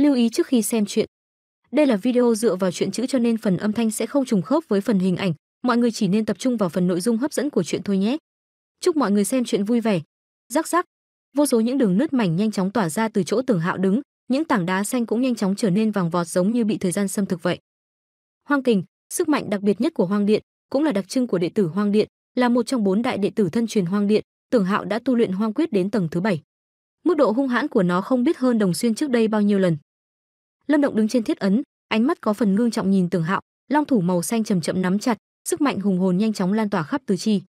Lưu ý trước khi xem chuyện. Đây là video dựa vào chuyện chữ cho nên phần âm thanh sẽ không trùng khớp với phần hình ảnh, mọi người chỉ nên tập trung vào phần nội dung hấp dẫn của chuyện thôi nhé. Chúc mọi người xem chuyện vui vẻ. Rắc rắc. Vô số những đường nứt mảnh nhanh chóng tỏa ra từ chỗ Tưởng Hạo đứng, những tảng đá xanh cũng nhanh chóng trở nên vàng vọt giống như bị thời gian xâm thực vậy. Hoang Kình, sức mạnh đặc biệt nhất của Hoang Điện, cũng là đặc trưng của đệ tử Hoang Điện, là một trong bốn đại đệ tử thân truyền Hoang Điện, Tưởng Hạo đã tu luyện Hoang Quyết đến tầng thứ bảy. Mức độ hung hãn của nó không biết hơn Đồng Xuyên trước đây bao nhiêu lần. Lâm Động đứng trên thiết ấn, ánh mắt có phần ngương trọng nhìn Tưởng Hạo, long thủ màu xanh chậm chậm nắm chặt, sức mạnh hùng hồn nhanh chóng lan tỏa khắp tứ chi.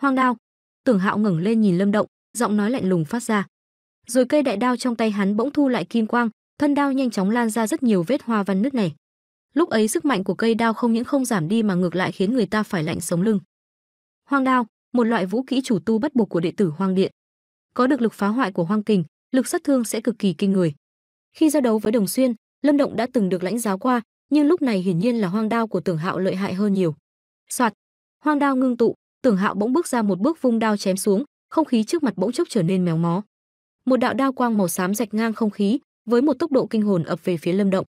Hoang đao. Tưởng Hạo ngẩng lên nhìn Lâm Động, giọng nói lạnh lùng phát ra. Rồi cây đại đao trong tay hắn bỗng thu lại kim quang, thân đao nhanh chóng lan ra rất nhiều vết hoa văn nứt nẻ. Lúc ấy sức mạnh của cây đao không những không giảm đi mà ngược lại khiến người ta phải lạnh sống lưng. Hoang đao, một loại vũ kỹ chủ tu bắt buộc của đệ tử Hoang Điện có được lực phá hoại của Hoang Kình, lực sát thương sẽ cực kỳ kinh người. Khi giao đấu với Đồng Xuyên, Lâm Động đã từng được lãnh giáo qua, nhưng lúc này hiển nhiên là hoang đao của Tưởng Hạo lợi hại hơn nhiều. Soạt, hoang đao ngưng tụ, Tưởng Hạo bỗng bước ra một bước vung đao chém xuống, không khí trước mặt bỗng chốc trở nên méo mó. Một đạo đao quang màu xám rạch ngang không khí, với một tốc độ kinh hồn ập về phía Lâm Động.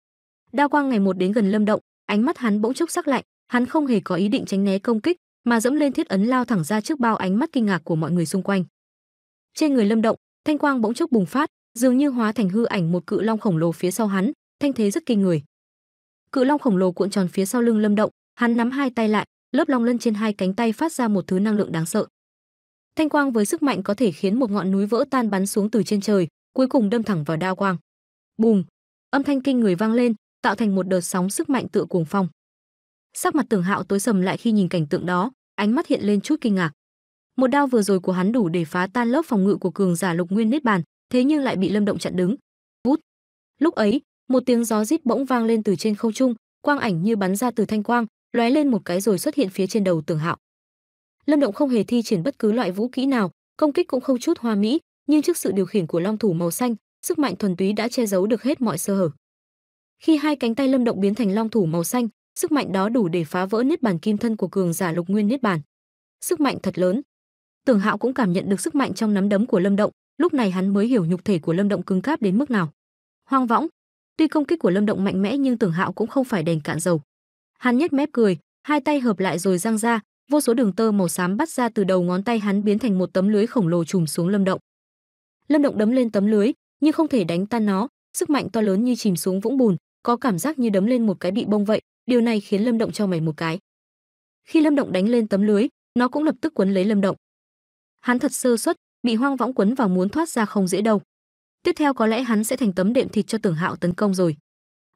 Đao quang ngày một đến gần Lâm Động, ánh mắt hắn bỗng chốc sắc lạnh, hắn không hề có ý định tránh né công kích, mà dẫm lên thiết ấn lao thẳng ra trước bao ánh mắt kinh ngạc của mọi người xung quanh. Trên người Lâm Động, thanh quang bỗng chốc bùng phát, dường như hóa thành hư ảnh một cự long khổng lồ phía sau hắn, thanh thế rất kinh người. Cự long khổng lồ cuộn tròn phía sau lưng Lâm Động, hắn nắm hai tay lại, lớp long lân trên hai cánh tay phát ra một thứ năng lượng đáng sợ. Thanh quang với sức mạnh có thể khiến một ngọn núi vỡ tan bắn xuống từ trên trời, cuối cùng đâm thẳng vào đao quang. Bùm! Âm thanh kinh người vang lên, tạo thành một đợt sóng sức mạnh tựa cuồng phong. Sắc mặt Tưởng Hạo tối sầm lại khi nhìn cảnh tượng đó, ánh mắt hiện lên chút kinh ngạc một đao vừa rồi của hắn đủ để phá tan lớp phòng ngự của cường giả lục nguyên niết bàn thế nhưng lại bị lâm động chặn đứng vút lúc ấy một tiếng gió rít bỗng vang lên từ trên không trung quang ảnh như bắn ra từ thanh quang lóe lên một cái rồi xuất hiện phía trên đầu tường hạo lâm động không hề thi triển bất cứ loại vũ kỹ nào công kích cũng không chút hoa mỹ nhưng trước sự điều khiển của long thủ màu xanh sức mạnh thuần túy đã che giấu được hết mọi sơ hở khi hai cánh tay lâm động biến thành long thủ màu xanh sức mạnh đó đủ để phá vỡ niết bàn kim thân của cường giả lục nguyên niết bàn sức mạnh thật lớn Tưởng Hạo cũng cảm nhận được sức mạnh trong nắm đấm của Lâm Động, lúc này hắn mới hiểu nhục thể của Lâm Động cứng cáp đến mức nào. Hoang võng, tuy công kích của Lâm Động mạnh mẽ nhưng Tưởng Hạo cũng không phải đèn cạn dầu. Hắn nhếch mép cười, hai tay hợp lại rồi giang ra, vô số đường tơ màu xám bắt ra từ đầu ngón tay hắn biến thành một tấm lưới khổng lồ trùm xuống Lâm Động. Lâm Động đấm lên tấm lưới, nhưng không thể đánh tan nó, sức mạnh to lớn như chìm xuống vũng bùn, có cảm giác như đấm lên một cái bị bông vậy, điều này khiến Lâm Động cho mày một cái. Khi Lâm Động đánh lên tấm lưới, nó cũng lập tức quấn lấy Lâm Động hắn thật sơ xuất bị hoang võng quấn vào muốn thoát ra không dễ đâu tiếp theo có lẽ hắn sẽ thành tấm đệm thịt cho tưởng hạo tấn công rồi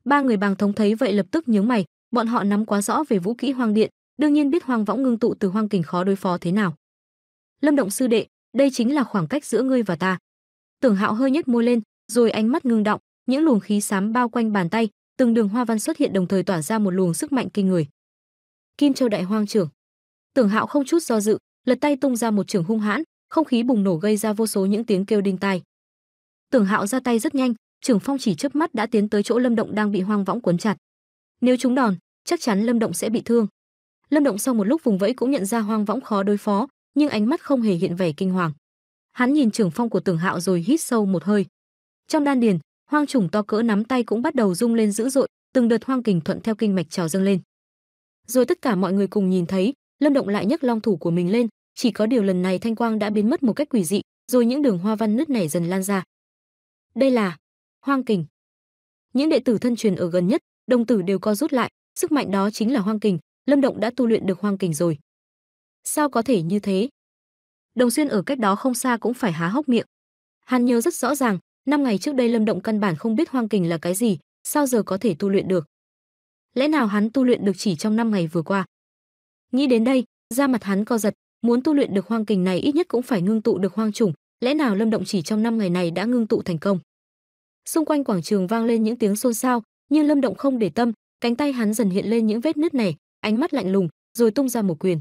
ba người bàng thống thấy vậy lập tức nhướng mày bọn họ nắm quá rõ về vũ kỹ hoang điện đương nhiên biết hoang võng ngưng tụ từ hoang kình khó đối phó thế nào lâm động sư đệ đây chính là khoảng cách giữa ngươi và ta tưởng hạo hơi nhếch môi lên rồi ánh mắt ngưng động những luồng khí xám bao quanh bàn tay từng đường hoa văn xuất hiện đồng thời tỏa ra một luồng sức mạnh kinh người kim châu đại hoang trưởng tưởng hạo không chút do dự lật tay tung ra một trường hung hãn, không khí bùng nổ gây ra vô số những tiếng kêu đinh tai. Tưởng Hạo ra tay rất nhanh, Trường Phong chỉ chớp mắt đã tiến tới chỗ Lâm Động đang bị hoang võng cuốn chặt. Nếu chúng đòn, chắc chắn Lâm Động sẽ bị thương. Lâm Động sau một lúc vùng vẫy cũng nhận ra hoang võng khó đối phó, nhưng ánh mắt không hề hiện vẻ kinh hoàng. Hắn nhìn Trường Phong của Tưởng Hạo rồi hít sâu một hơi. Trong đan điền, hoang trùng to cỡ nắm tay cũng bắt đầu rung lên dữ dội, từng đợt hoang kình thuận theo kinh mạch trào dâng lên. Rồi tất cả mọi người cùng nhìn thấy, Lâm Động lại nhấc long thủ của mình lên, chỉ có điều lần này thanh quang đã biến mất một cách quỷ dị, rồi những đường hoa văn nứt nẻ dần lan ra. Đây là Hoang Kình. Những đệ tử thân truyền ở gần nhất, đồng tử đều co rút lại, sức mạnh đó chính là Hoang Kình, Lâm Động đã tu luyện được Hoang Kình rồi. Sao có thể như thế? Đồng Xuyên ở cách đó không xa cũng phải há hốc miệng. Hắn nhớ rất rõ ràng, năm ngày trước đây Lâm Động căn bản không biết Hoang Kình là cái gì, sao giờ có thể tu luyện được? Lẽ nào hắn tu luyện được chỉ trong năm ngày vừa qua? Nghĩ đến đây, da mặt hắn co giật, muốn tu luyện được hoang kình này ít nhất cũng phải ngưng tụ được hoang trùng, lẽ nào Lâm Động chỉ trong năm ngày này đã ngưng tụ thành công. Xung quanh quảng trường vang lên những tiếng xôn xao, nhưng Lâm Động không để tâm, cánh tay hắn dần hiện lên những vết nứt này, ánh mắt lạnh lùng, rồi tung ra một quyền.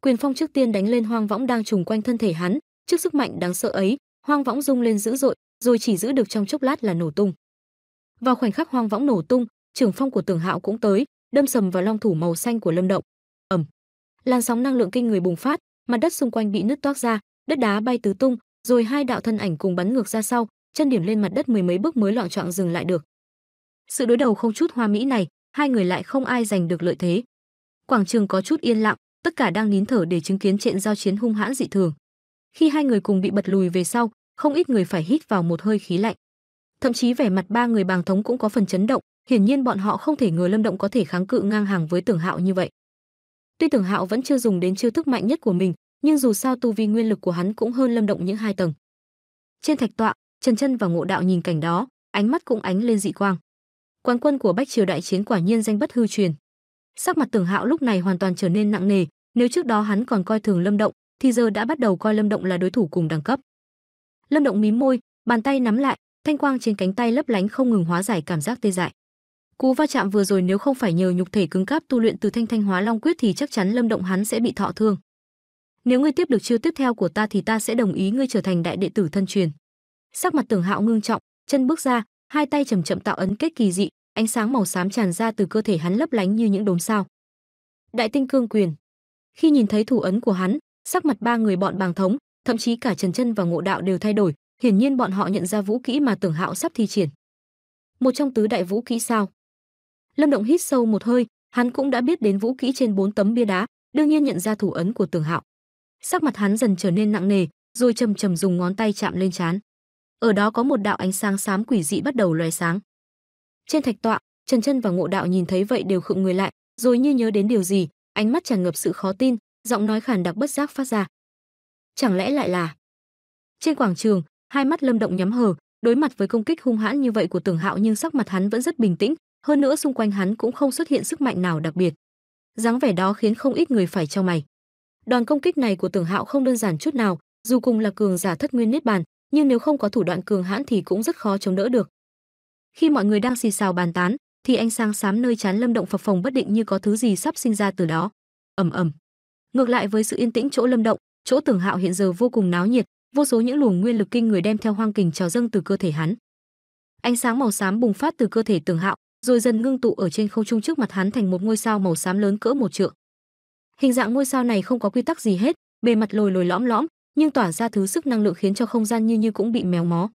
Quyền phong trước tiên đánh lên hoang võng đang trùng quanh thân thể hắn, trước sức mạnh đáng sợ ấy, hoang võng rung lên dữ dội, rồi chỉ giữ được trong chốc lát là nổ tung. Vào khoảnh khắc hoang võng nổ tung, trưởng phong của Tưởng Hạo cũng tới, đâm sầm vào long thủ màu xanh của Lâm Động, làn sóng năng lượng kinh người bùng phát, mặt đất xung quanh bị nứt toác ra, đất đá bay tứ tung, rồi hai đạo thân ảnh cùng bắn ngược ra sau, chân điểm lên mặt đất mười mấy bước mới loạn trọng dừng lại được. Sự đối đầu không chút hoa mỹ này, hai người lại không ai giành được lợi thế. Quảng trường có chút yên lặng, tất cả đang nín thở để chứng kiến trận giao chiến hung hãn dị thường. Khi hai người cùng bị bật lùi về sau, không ít người phải hít vào một hơi khí lạnh. Thậm chí vẻ mặt ba người bàng thống cũng có phần chấn động, hiển nhiên bọn họ không thể ngờ Lâm Động có thể kháng cự ngang hàng với Tưởng Hạo như vậy. Tuy Tưởng Hạo vẫn chưa dùng đến chiêu thức mạnh nhất của mình, nhưng dù sao tu vi nguyên lực của hắn cũng hơn Lâm Động những hai tầng. Trên thạch tọa, Trần Chân và Ngộ Đạo nhìn cảnh đó, ánh mắt cũng ánh lên dị quang. Quán quân của Bách Triều đại chiến quả nhiên danh bất hư truyền. Sắc mặt Tưởng Hạo lúc này hoàn toàn trở nên nặng nề, nếu trước đó hắn còn coi thường Lâm Động, thì giờ đã bắt đầu coi Lâm Động là đối thủ cùng đẳng cấp. Lâm Động mím môi, bàn tay nắm lại, thanh quang trên cánh tay lấp lánh không ngừng hóa giải cảm giác tê dại. Cú va chạm vừa rồi nếu không phải nhờ nhục thể cứng cáp tu luyện từ Thanh Thanh Hóa Long Quyết thì chắc chắn Lâm Động hắn sẽ bị thọ thương. Nếu ngươi tiếp được chiêu tiếp theo của ta thì ta sẽ đồng ý ngươi trở thành đại đệ tử thân truyền. Sắc mặt Tưởng Hạo ngưng trọng, chân bước ra, hai tay chậm chậm tạo ấn kết kỳ dị, ánh sáng màu xám tràn ra từ cơ thể hắn lấp lánh như những đốm sao. Đại tinh cương quyền. Khi nhìn thấy thủ ấn của hắn, sắc mặt ba người bọn bàng thống, thậm chí cả Trần Chân và Ngộ Đạo đều thay đổi, hiển nhiên bọn họ nhận ra vũ kỹ mà Tưởng Hạo sắp thi triển. Một trong tứ đại vũ kỹ sao? Lâm Động hít sâu một hơi, hắn cũng đã biết đến vũ kỹ trên bốn tấm bia đá, đương nhiên nhận ra thủ ấn của Tưởng Hạo. Sắc mặt hắn dần trở nên nặng nề, rồi chầm chầm dùng ngón tay chạm lên trán. Ở đó có một đạo ánh sáng xám quỷ dị bắt đầu lóe sáng. Trên thạch tọa, Trần Chân và Ngộ Đạo nhìn thấy vậy đều khựng người lại, rồi như nhớ đến điều gì, ánh mắt tràn ngập sự khó tin, giọng nói khàn đặc bất giác phát ra. Chẳng lẽ lại là? Trên quảng trường, hai mắt Lâm Động nhắm hờ, đối mặt với công kích hung hãn như vậy của Tưởng Hạo nhưng sắc mặt hắn vẫn rất bình tĩnh, hơn nữa xung quanh hắn cũng không xuất hiện sức mạnh nào đặc biệt. Dáng vẻ đó khiến không ít người phải trong mày. Đòn công kích này của Tưởng Hạo không đơn giản chút nào, dù cùng là cường giả thất nguyên niết bàn, nhưng nếu không có thủ đoạn cường hãn thì cũng rất khó chống đỡ được. Khi mọi người đang xì xào bàn tán, thì ánh sáng xám nơi chán Lâm Động phập phồng bất định như có thứ gì sắp sinh ra từ đó. Ầm ầm. Ngược lại với sự yên tĩnh chỗ Lâm Động, chỗ Tưởng Hạo hiện giờ vô cùng náo nhiệt, vô số những luồng nguyên lực kinh người đem theo hoang kình trào dâng từ cơ thể hắn. Ánh sáng màu xám bùng phát từ cơ thể Tưởng Hạo, rồi dần ngưng tụ ở trên không trung trước mặt hắn thành một ngôi sao màu xám lớn cỡ một trượng. Hình dạng ngôi sao này không có quy tắc gì hết, bề mặt lồi lồi lõm lõm, nhưng tỏa ra thứ sức năng lượng khiến cho không gian như như cũng bị méo mó.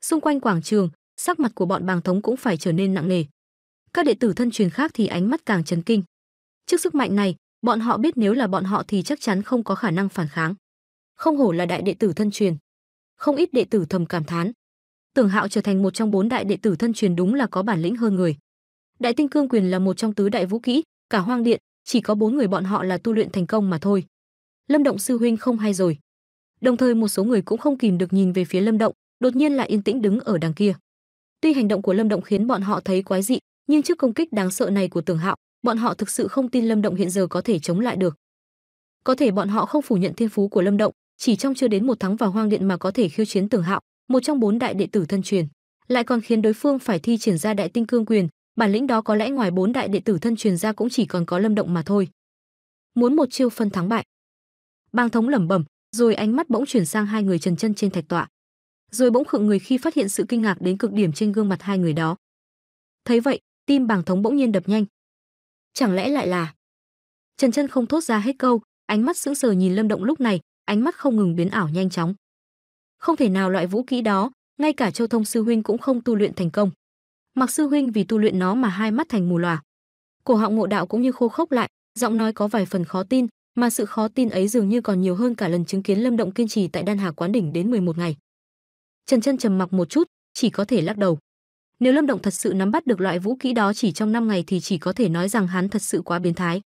Xung quanh quảng trường, sắc mặt của bọn bàng thống cũng phải trở nên nặng nề. Các đệ tử thân truyền khác thì ánh mắt càng chấn kinh. Trước sức mạnh này, bọn họ biết nếu là bọn họ thì chắc chắn không có khả năng phản kháng. Không hổ là đại đệ tử thân truyền. Không ít đệ tử thầm cảm thán. Tưởng Hạo trở thành một trong bốn đại đệ tử thân truyền đúng là có bản lĩnh hơn người. Đại Tinh Cương Quyền là một trong tứ đại vũ kỹ, cả Hoang Điện chỉ có bốn người bọn họ là tu luyện thành công mà thôi. Lâm Động sư huynh không hay rồi. Đồng thời một số người cũng không kìm được nhìn về phía Lâm Động, đột nhiên lại yên tĩnh đứng ở đằng kia. Tuy hành động của Lâm Động khiến bọn họ thấy quái dị, nhưng trước công kích đáng sợ này của Tưởng Hạo, bọn họ thực sự không tin Lâm Động hiện giờ có thể chống lại được. Có thể bọn họ không phủ nhận thiên phú của Lâm Động, chỉ trong chưa đến một tháng vào hoang điện mà có thể khiêu chiến Tưởng Hạo, một trong bốn đại đệ tử thân truyền, lại còn khiến đối phương phải thi triển ra đại tinh cương quyền, bản lĩnh đó có lẽ ngoài bốn đại đệ tử thân truyền ra cũng chỉ còn có Lâm Động mà thôi. Muốn một chiêu phân thắng bại. Bang thống lẩm bẩm, rồi ánh mắt bỗng chuyển sang hai người trần chân trên thạch tọa. Rồi bỗng khựng người khi phát hiện sự kinh ngạc đến cực điểm trên gương mặt hai người đó. Thấy vậy, tim bàng thống bỗng nhiên đập nhanh. Chẳng lẽ lại là? Trần Chân không thốt ra hết câu, ánh mắt sững sờ nhìn Lâm Động lúc này, ánh mắt không ngừng biến ảo nhanh chóng không thể nào loại vũ kỹ đó, ngay cả Châu Thông sư huynh cũng không tu luyện thành công. Mặc sư huynh vì tu luyện nó mà hai mắt thành mù lòa. Cổ họng Ngộ Đạo cũng như khô khốc lại, giọng nói có vài phần khó tin, mà sự khó tin ấy dường như còn nhiều hơn cả lần chứng kiến Lâm Động kiên trì tại Đan Hà quán đỉnh đến 11 ngày. Trần Chân trầm mặc một chút, chỉ có thể lắc đầu. Nếu Lâm Động thật sự nắm bắt được loại vũ kỹ đó chỉ trong 5 ngày thì chỉ có thể nói rằng hắn thật sự quá biến thái.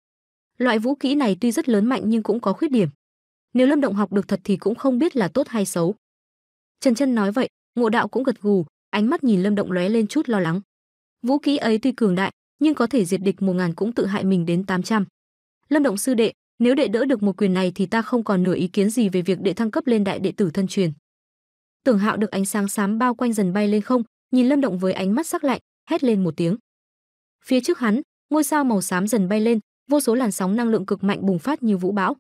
Loại vũ kỹ này tuy rất lớn mạnh nhưng cũng có khuyết điểm. Nếu Lâm Động học được thật thì cũng không biết là tốt hay xấu. Trần Chân nói vậy, Ngộ Đạo cũng gật gù, ánh mắt nhìn Lâm Động lóe lên chút lo lắng. Vũ khí ấy tuy cường đại, nhưng có thể diệt địch một ngàn cũng tự hại mình đến 800. Lâm Động sư đệ, nếu đệ đỡ được một quyền này thì ta không còn nửa ý kiến gì về việc đệ thăng cấp lên đại đệ tử thân truyền. Tưởng Hạo được ánh sáng xám bao quanh dần bay lên không, nhìn Lâm Động với ánh mắt sắc lạnh, hét lên một tiếng. Phía trước hắn, ngôi sao màu xám dần bay lên, vô số làn sóng năng lượng cực mạnh bùng phát như vũ bão.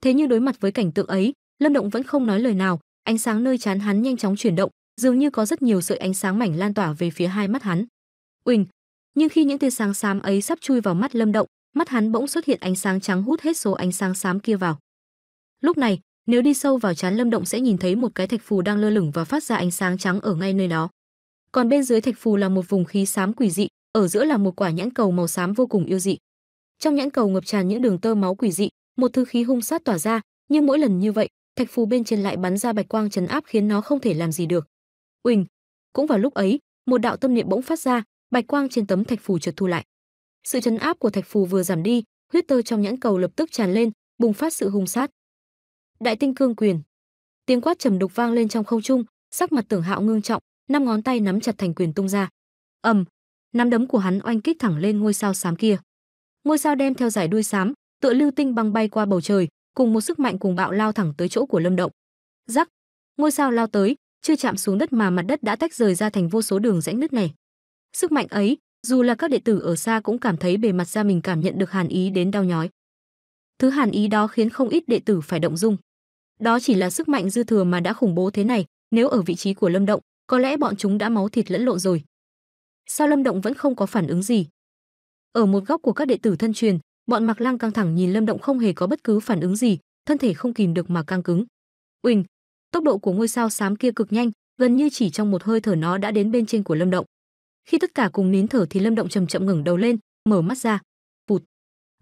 Thế nhưng đối mặt với cảnh tượng ấy, Lâm Động vẫn không nói lời nào, Ánh sáng nơi chán hắn nhanh chóng chuyển động, dường như có rất nhiều sợi ánh sáng mảnh lan tỏa về phía hai mắt hắn. Uỳnh! Nhưng khi những tia sáng xám ấy sắp chui vào mắt Lâm Động, mắt hắn bỗng xuất hiện ánh sáng trắng hút hết số ánh sáng xám kia vào. Lúc này, nếu đi sâu vào chán Lâm Động sẽ nhìn thấy một cái thạch phù đang lơ lửng và phát ra ánh sáng trắng ở ngay nơi đó. Còn bên dưới thạch phù là một vùng khí xám quỷ dị, ở giữa là một quả nhãn cầu màu xám vô cùng yêu dị. Trong nhãn cầu ngập tràn những đường tơ máu quỷ dị, một thứ khí hung sát tỏa ra, nhưng mỗi lần như vậy, thạch phù bên trên lại bắn ra bạch quang trấn áp khiến nó không thể làm gì được. Uỳnh, cũng vào lúc ấy, một đạo tâm niệm bỗng phát ra, bạch quang trên tấm thạch phù chợt thu lại. Sự chấn áp của thạch phù vừa giảm đi, huyết tơ trong nhãn cầu lập tức tràn lên, bùng phát sự hung sát. Đại tinh cương quyền. Tiếng quát trầm đục vang lên trong không trung, sắc mặt Tưởng Hạo ngưng trọng, năm ngón tay nắm chặt thành quyền tung ra. Ầm, nắm đấm của hắn oanh kích thẳng lên ngôi sao xám kia. Ngôi sao đem theo giải đuôi xám, tựa lưu tinh băng bay qua bầu trời, cùng một sức mạnh cùng bạo lao thẳng tới chỗ của Lâm Động. Rắc, ngôi sao lao tới, chưa chạm xuống đất mà mặt đất đã tách rời ra thành vô số đường rãnh nứt này. Sức mạnh ấy, dù là các đệ tử ở xa cũng cảm thấy bề mặt da mình cảm nhận được hàn ý đến đau nhói. Thứ hàn ý đó khiến không ít đệ tử phải động dung. Đó chỉ là sức mạnh dư thừa mà đã khủng bố thế này, nếu ở vị trí của Lâm Động, có lẽ bọn chúng đã máu thịt lẫn lộn rồi. Sao Lâm Động vẫn không có phản ứng gì? Ở một góc của các đệ tử thân truyền, bọn Mặc Lăng căng thẳng nhìn Lâm Động không hề có bất cứ phản ứng gì, thân thể không kìm được mà căng cứng. Uỳnh, tốc độ của ngôi sao xám kia cực nhanh, gần như chỉ trong một hơi thở nó đã đến bên trên của Lâm Động. Khi tất cả cùng nín thở thì Lâm Động chậm chậm ngẩng đầu lên, mở mắt ra. Vụt.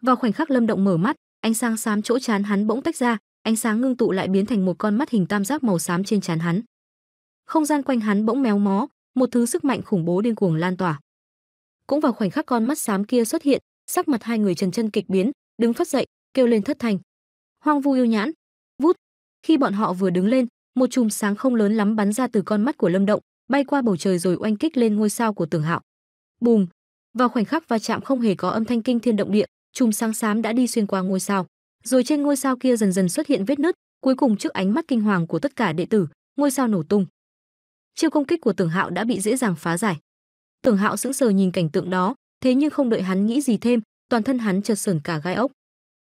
Vào khoảnh khắc Lâm Động mở mắt, ánh sáng xám chỗ chán hắn bỗng tách ra, ánh sáng ngưng tụ lại biến thành một con mắt hình tam giác màu xám trên trán hắn. Không gian quanh hắn bỗng méo mó, một thứ sức mạnh khủng bố điên cuồng lan tỏa. Cũng vào khoảnh khắc con mắt xám kia xuất hiện, sắc mặt hai người trần chân kịch biến đứng phát dậy kêu lên thất thành hoang vu yêu nhãn vút khi bọn họ vừa đứng lên một chùm sáng không lớn lắm bắn ra từ con mắt của lâm động bay qua bầu trời rồi oanh kích lên ngôi sao của tưởng hạo bùm vào khoảnh khắc va chạm không hề có âm thanh kinh thiên động địa chùm sáng xám đã đi xuyên qua ngôi sao rồi trên ngôi sao kia dần dần xuất hiện vết nứt cuối cùng trước ánh mắt kinh hoàng của tất cả đệ tử ngôi sao nổ tung chiêu công kích của tưởng hạo đã bị dễ dàng phá giải tưởng hạo sững sờ nhìn cảnh tượng đó thế nhưng không đợi hắn nghĩ gì thêm, toàn thân hắn chợt sởn cả gai ốc.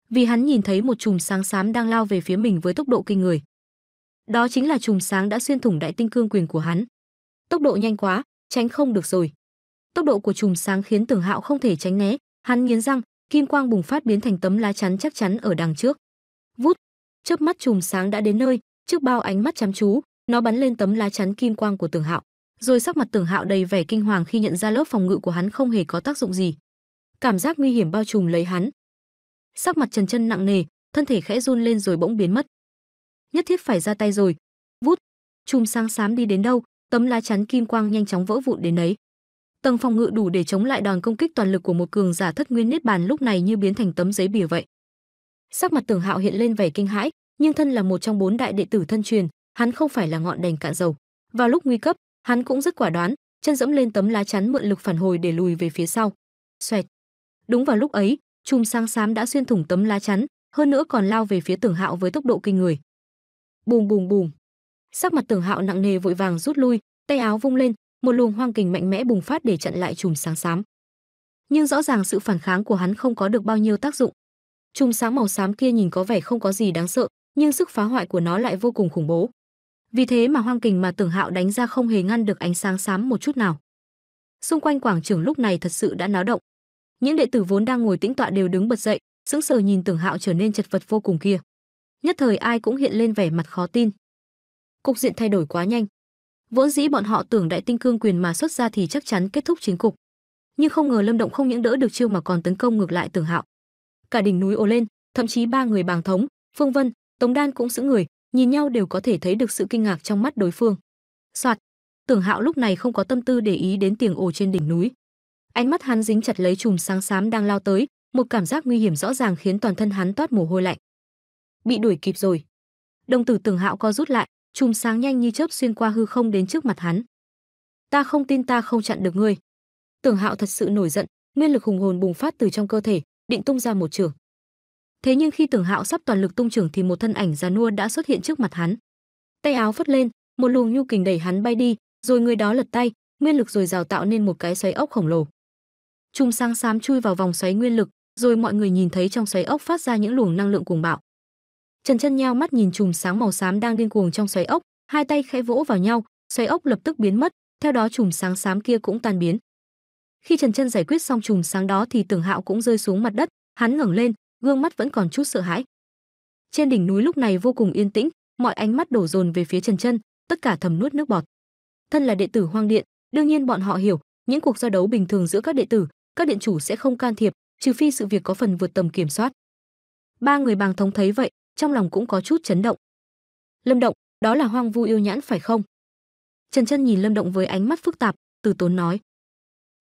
Vì hắn nhìn thấy một chùm sáng xám đang lao về phía mình với tốc độ kinh người. Đó chính là chùm sáng đã xuyên thủng đại tinh cương quyền của hắn. Tốc độ nhanh quá, tránh không được rồi. Tốc độ của chùm sáng khiến Tưởng Hạo không thể tránh né, hắn nghiến răng, kim quang bùng phát biến thành tấm lá chắn chắc chắn ở đằng trước. Vút, chớp mắt chùm sáng đã đến nơi, trước bao ánh mắt chăm chú, nó bắn lên tấm lá chắn kim quang của tường Hạo rồi sắc mặt tưởng hạo đầy vẻ kinh hoàng khi nhận ra lớp phòng ngự của hắn không hề có tác dụng gì cảm giác nguy hiểm bao trùm lấy hắn sắc mặt trần chân nặng nề thân thể khẽ run lên rồi bỗng biến mất nhất thiết phải ra tay rồi vút chùm sáng xám đi đến đâu tấm lá chắn kim quang nhanh chóng vỡ vụn đến đấy tầng phòng ngự đủ để chống lại đòn công kích toàn lực của một cường giả thất nguyên niết bàn lúc này như biến thành tấm giấy bìa vậy sắc mặt tưởng hạo hiện lên vẻ kinh hãi nhưng thân là một trong bốn đại đệ tử thân truyền hắn không phải là ngọn đèn cạn dầu vào lúc nguy cấp Hắn cũng rất quả đoán, chân dẫm lên tấm lá chắn mượn lực phản hồi để lùi về phía sau. Xoẹt. Đúng vào lúc ấy, chùm sáng xám đã xuyên thủng tấm lá chắn, hơn nữa còn lao về phía Tưởng Hạo với tốc độ kinh người. Bùm bùm bùm. Sắc mặt Tưởng Hạo nặng nề vội vàng rút lui, tay áo vung lên, một luồng hoang kình mạnh mẽ bùng phát để chặn lại chùm sáng xám. Nhưng rõ ràng sự phản kháng của hắn không có được bao nhiêu tác dụng. Chùm sáng màu xám kia nhìn có vẻ không có gì đáng sợ, nhưng sức phá hoại của nó lại vô cùng khủng bố vì thế mà hoang kình mà tưởng hạo đánh ra không hề ngăn được ánh sáng xám một chút nào xung quanh quảng trường lúc này thật sự đã náo động những đệ tử vốn đang ngồi tĩnh tọa đều đứng bật dậy sững sờ nhìn tưởng hạo trở nên chật vật vô cùng kia nhất thời ai cũng hiện lên vẻ mặt khó tin cục diện thay đổi quá nhanh vốn dĩ bọn họ tưởng đại tinh cương quyền mà xuất ra thì chắc chắn kết thúc chiến cục nhưng không ngờ lâm động không những đỡ được chiêu mà còn tấn công ngược lại tưởng hạo cả đỉnh núi ồ lên thậm chí ba người bàng thống phương vân tống đan cũng sững người nhìn nhau đều có thể thấy được sự kinh ngạc trong mắt đối phương. Soạt, Tưởng Hạo lúc này không có tâm tư để ý đến tiếng ồ trên đỉnh núi. Ánh mắt hắn dính chặt lấy chùm sáng xám đang lao tới, một cảm giác nguy hiểm rõ ràng khiến toàn thân hắn toát mồ hôi lạnh. Bị đuổi kịp rồi. Đồng tử Tưởng Hạo co rút lại, chùm sáng nhanh như chớp xuyên qua hư không đến trước mặt hắn. Ta không tin ta không chặn được ngươi. Tưởng Hạo thật sự nổi giận, nguyên lực hùng hồn bùng phát từ trong cơ thể, định tung ra một trường thế nhưng khi tưởng hạo sắp toàn lực tung trưởng thì một thân ảnh già nua đã xuất hiện trước mặt hắn tay áo phất lên một luồng nhu kình đẩy hắn bay đi rồi người đó lật tay nguyên lực dồi rào tạo nên một cái xoáy ốc khổng lồ chùm sáng xám chui vào vòng xoáy nguyên lực rồi mọi người nhìn thấy trong xoáy ốc phát ra những luồng năng lượng cuồng bạo trần chân nhao mắt nhìn chùm sáng màu xám đang điên cuồng trong xoáy ốc hai tay khẽ vỗ vào nhau xoáy ốc lập tức biến mất theo đó chùm sáng xám kia cũng tan biến khi trần chân giải quyết xong chùm sáng đó thì tưởng hạo cũng rơi xuống mặt đất hắn ngẩng lên gương mắt vẫn còn chút sợ hãi. Trên đỉnh núi lúc này vô cùng yên tĩnh, mọi ánh mắt đổ dồn về phía Trần Chân, tất cả thầm nuốt nước bọt. Thân là đệ tử Hoang Điện, đương nhiên bọn họ hiểu, những cuộc giao đấu bình thường giữa các đệ tử, các điện chủ sẽ không can thiệp, trừ phi sự việc có phần vượt tầm kiểm soát. Ba người bàng thống thấy vậy, trong lòng cũng có chút chấn động. Lâm Động, đó là Hoang Vu yêu nhãn phải không? Trần Chân nhìn Lâm Động với ánh mắt phức tạp, từ tốn nói.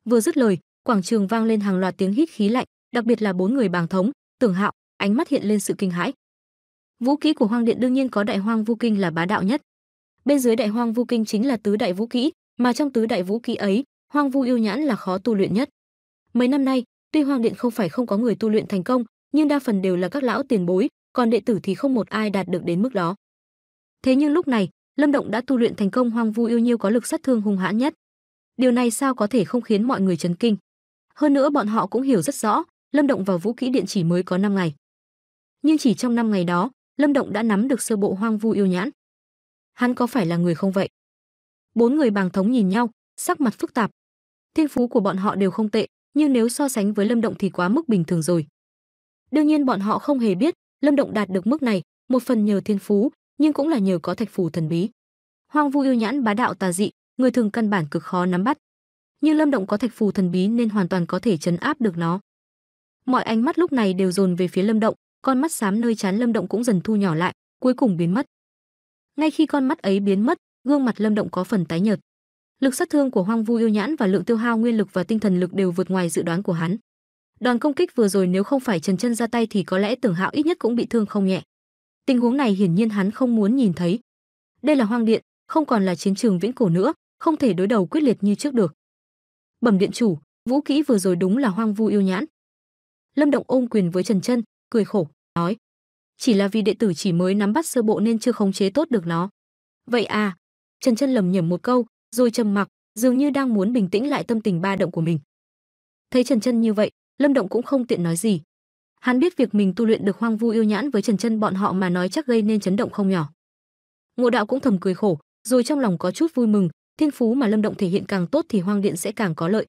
Vừa dứt lời, quảng trường vang lên hàng loạt tiếng hít khí lạnh, đặc biệt là bốn người bàng thống, Tưởng Hạo, ánh mắt hiện lên sự kinh hãi. Vũ khí của Hoàng Điện đương nhiên có Đại Hoang Vu Kinh là bá đạo nhất. Bên dưới Đại Hoang Vu Kinh chính là tứ đại vũ khí, mà trong tứ đại vũ khí ấy, Hoang Vu yêu nhãn là khó tu luyện nhất. Mấy năm nay, tuy Hoàng Điện không phải không có người tu luyện thành công, nhưng đa phần đều là các lão tiền bối, còn đệ tử thì không một ai đạt được đến mức đó. Thế nhưng lúc này, Lâm Động đã tu luyện thành công Hoang Vu yêu nhiêu có lực sát thương hung hãn nhất. Điều này sao có thể không khiến mọi người chấn kinh? Hơn nữa bọn họ cũng hiểu rất rõ, Lâm Động vào Vũ Kỹ Điện chỉ mới có 5 ngày. Nhưng chỉ trong 5 ngày đó, Lâm Động đã nắm được sơ bộ Hoang Vu yêu nhãn. Hắn có phải là người không vậy? Bốn người bàng thống nhìn nhau, sắc mặt phức tạp. Thiên phú của bọn họ đều không tệ, nhưng nếu so sánh với Lâm Động thì quá mức bình thường rồi. Đương nhiên bọn họ không hề biết, Lâm Động đạt được mức này, một phần nhờ thiên phú, nhưng cũng là nhờ có thạch phù thần bí. Hoang Vu yêu nhãn bá đạo tà dị, người thường căn bản cực khó nắm bắt. Nhưng Lâm Động có thạch phù thần bí nên hoàn toàn có thể chấn áp được nó. Mọi ánh mắt lúc này đều dồn về phía Lâm Động, con mắt xám nơi chán Lâm Động cũng dần thu nhỏ lại, cuối cùng biến mất. Ngay khi con mắt ấy biến mất, gương mặt Lâm Động có phần tái nhợt. Lực sát thương của Hoang Vu yêu nhãn và lượng tiêu hao nguyên lực và tinh thần lực đều vượt ngoài dự đoán của hắn. đoàn công kích vừa rồi nếu không phải Trần Chân ra tay thì có lẽ Tưởng Hạo ít nhất cũng bị thương không nhẹ. Tình huống này hiển nhiên hắn không muốn nhìn thấy. Đây là hoang điện, không còn là chiến trường viễn cổ nữa, không thể đối đầu quyết liệt như trước được. Bẩm điện chủ, vũ kỹ vừa rồi đúng là Hoang Vu yêu nhãn. Lâm Động ôm quyền với Trần Chân, cười khổ, nói: "Chỉ là vì đệ tử chỉ mới nắm bắt sơ bộ nên chưa khống chế tốt được nó." "Vậy à?" Trần Chân lầm nhầm một câu, rồi trầm mặc, dường như đang muốn bình tĩnh lại tâm tình ba động của mình. Thấy Trần Chân như vậy, Lâm Động cũng không tiện nói gì. Hắn biết việc mình tu luyện được Hoang Vu yêu nhãn với Trần Chân bọn họ mà nói chắc gây nên chấn động không nhỏ. Ngộ Đạo cũng thầm cười khổ, rồi trong lòng có chút vui mừng, thiên phú mà Lâm Động thể hiện càng tốt thì Hoang Điện sẽ càng có lợi,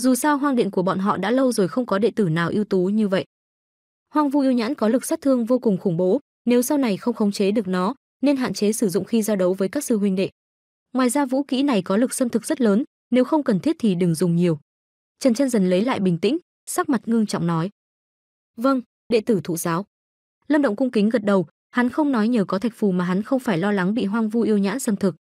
dù sao hoang điện của bọn họ đã lâu rồi không có đệ tử nào ưu tú như vậy. Hoang Vu yêu nhãn có lực sát thương vô cùng khủng bố, nếu sau này không khống chế được nó, nên hạn chế sử dụng khi giao đấu với các sư huynh đệ. Ngoài ra vũ kỹ này có lực xâm thực rất lớn, nếu không cần thiết thì đừng dùng nhiều. Trần Chân dần lấy lại bình tĩnh, sắc mặt ngưng trọng nói: "Vâng, đệ tử thụ giáo." Lâm Động cung kính gật đầu, hắn không nói nhờ có thạch phù mà hắn không phải lo lắng bị Hoang Vu yêu nhãn xâm thực.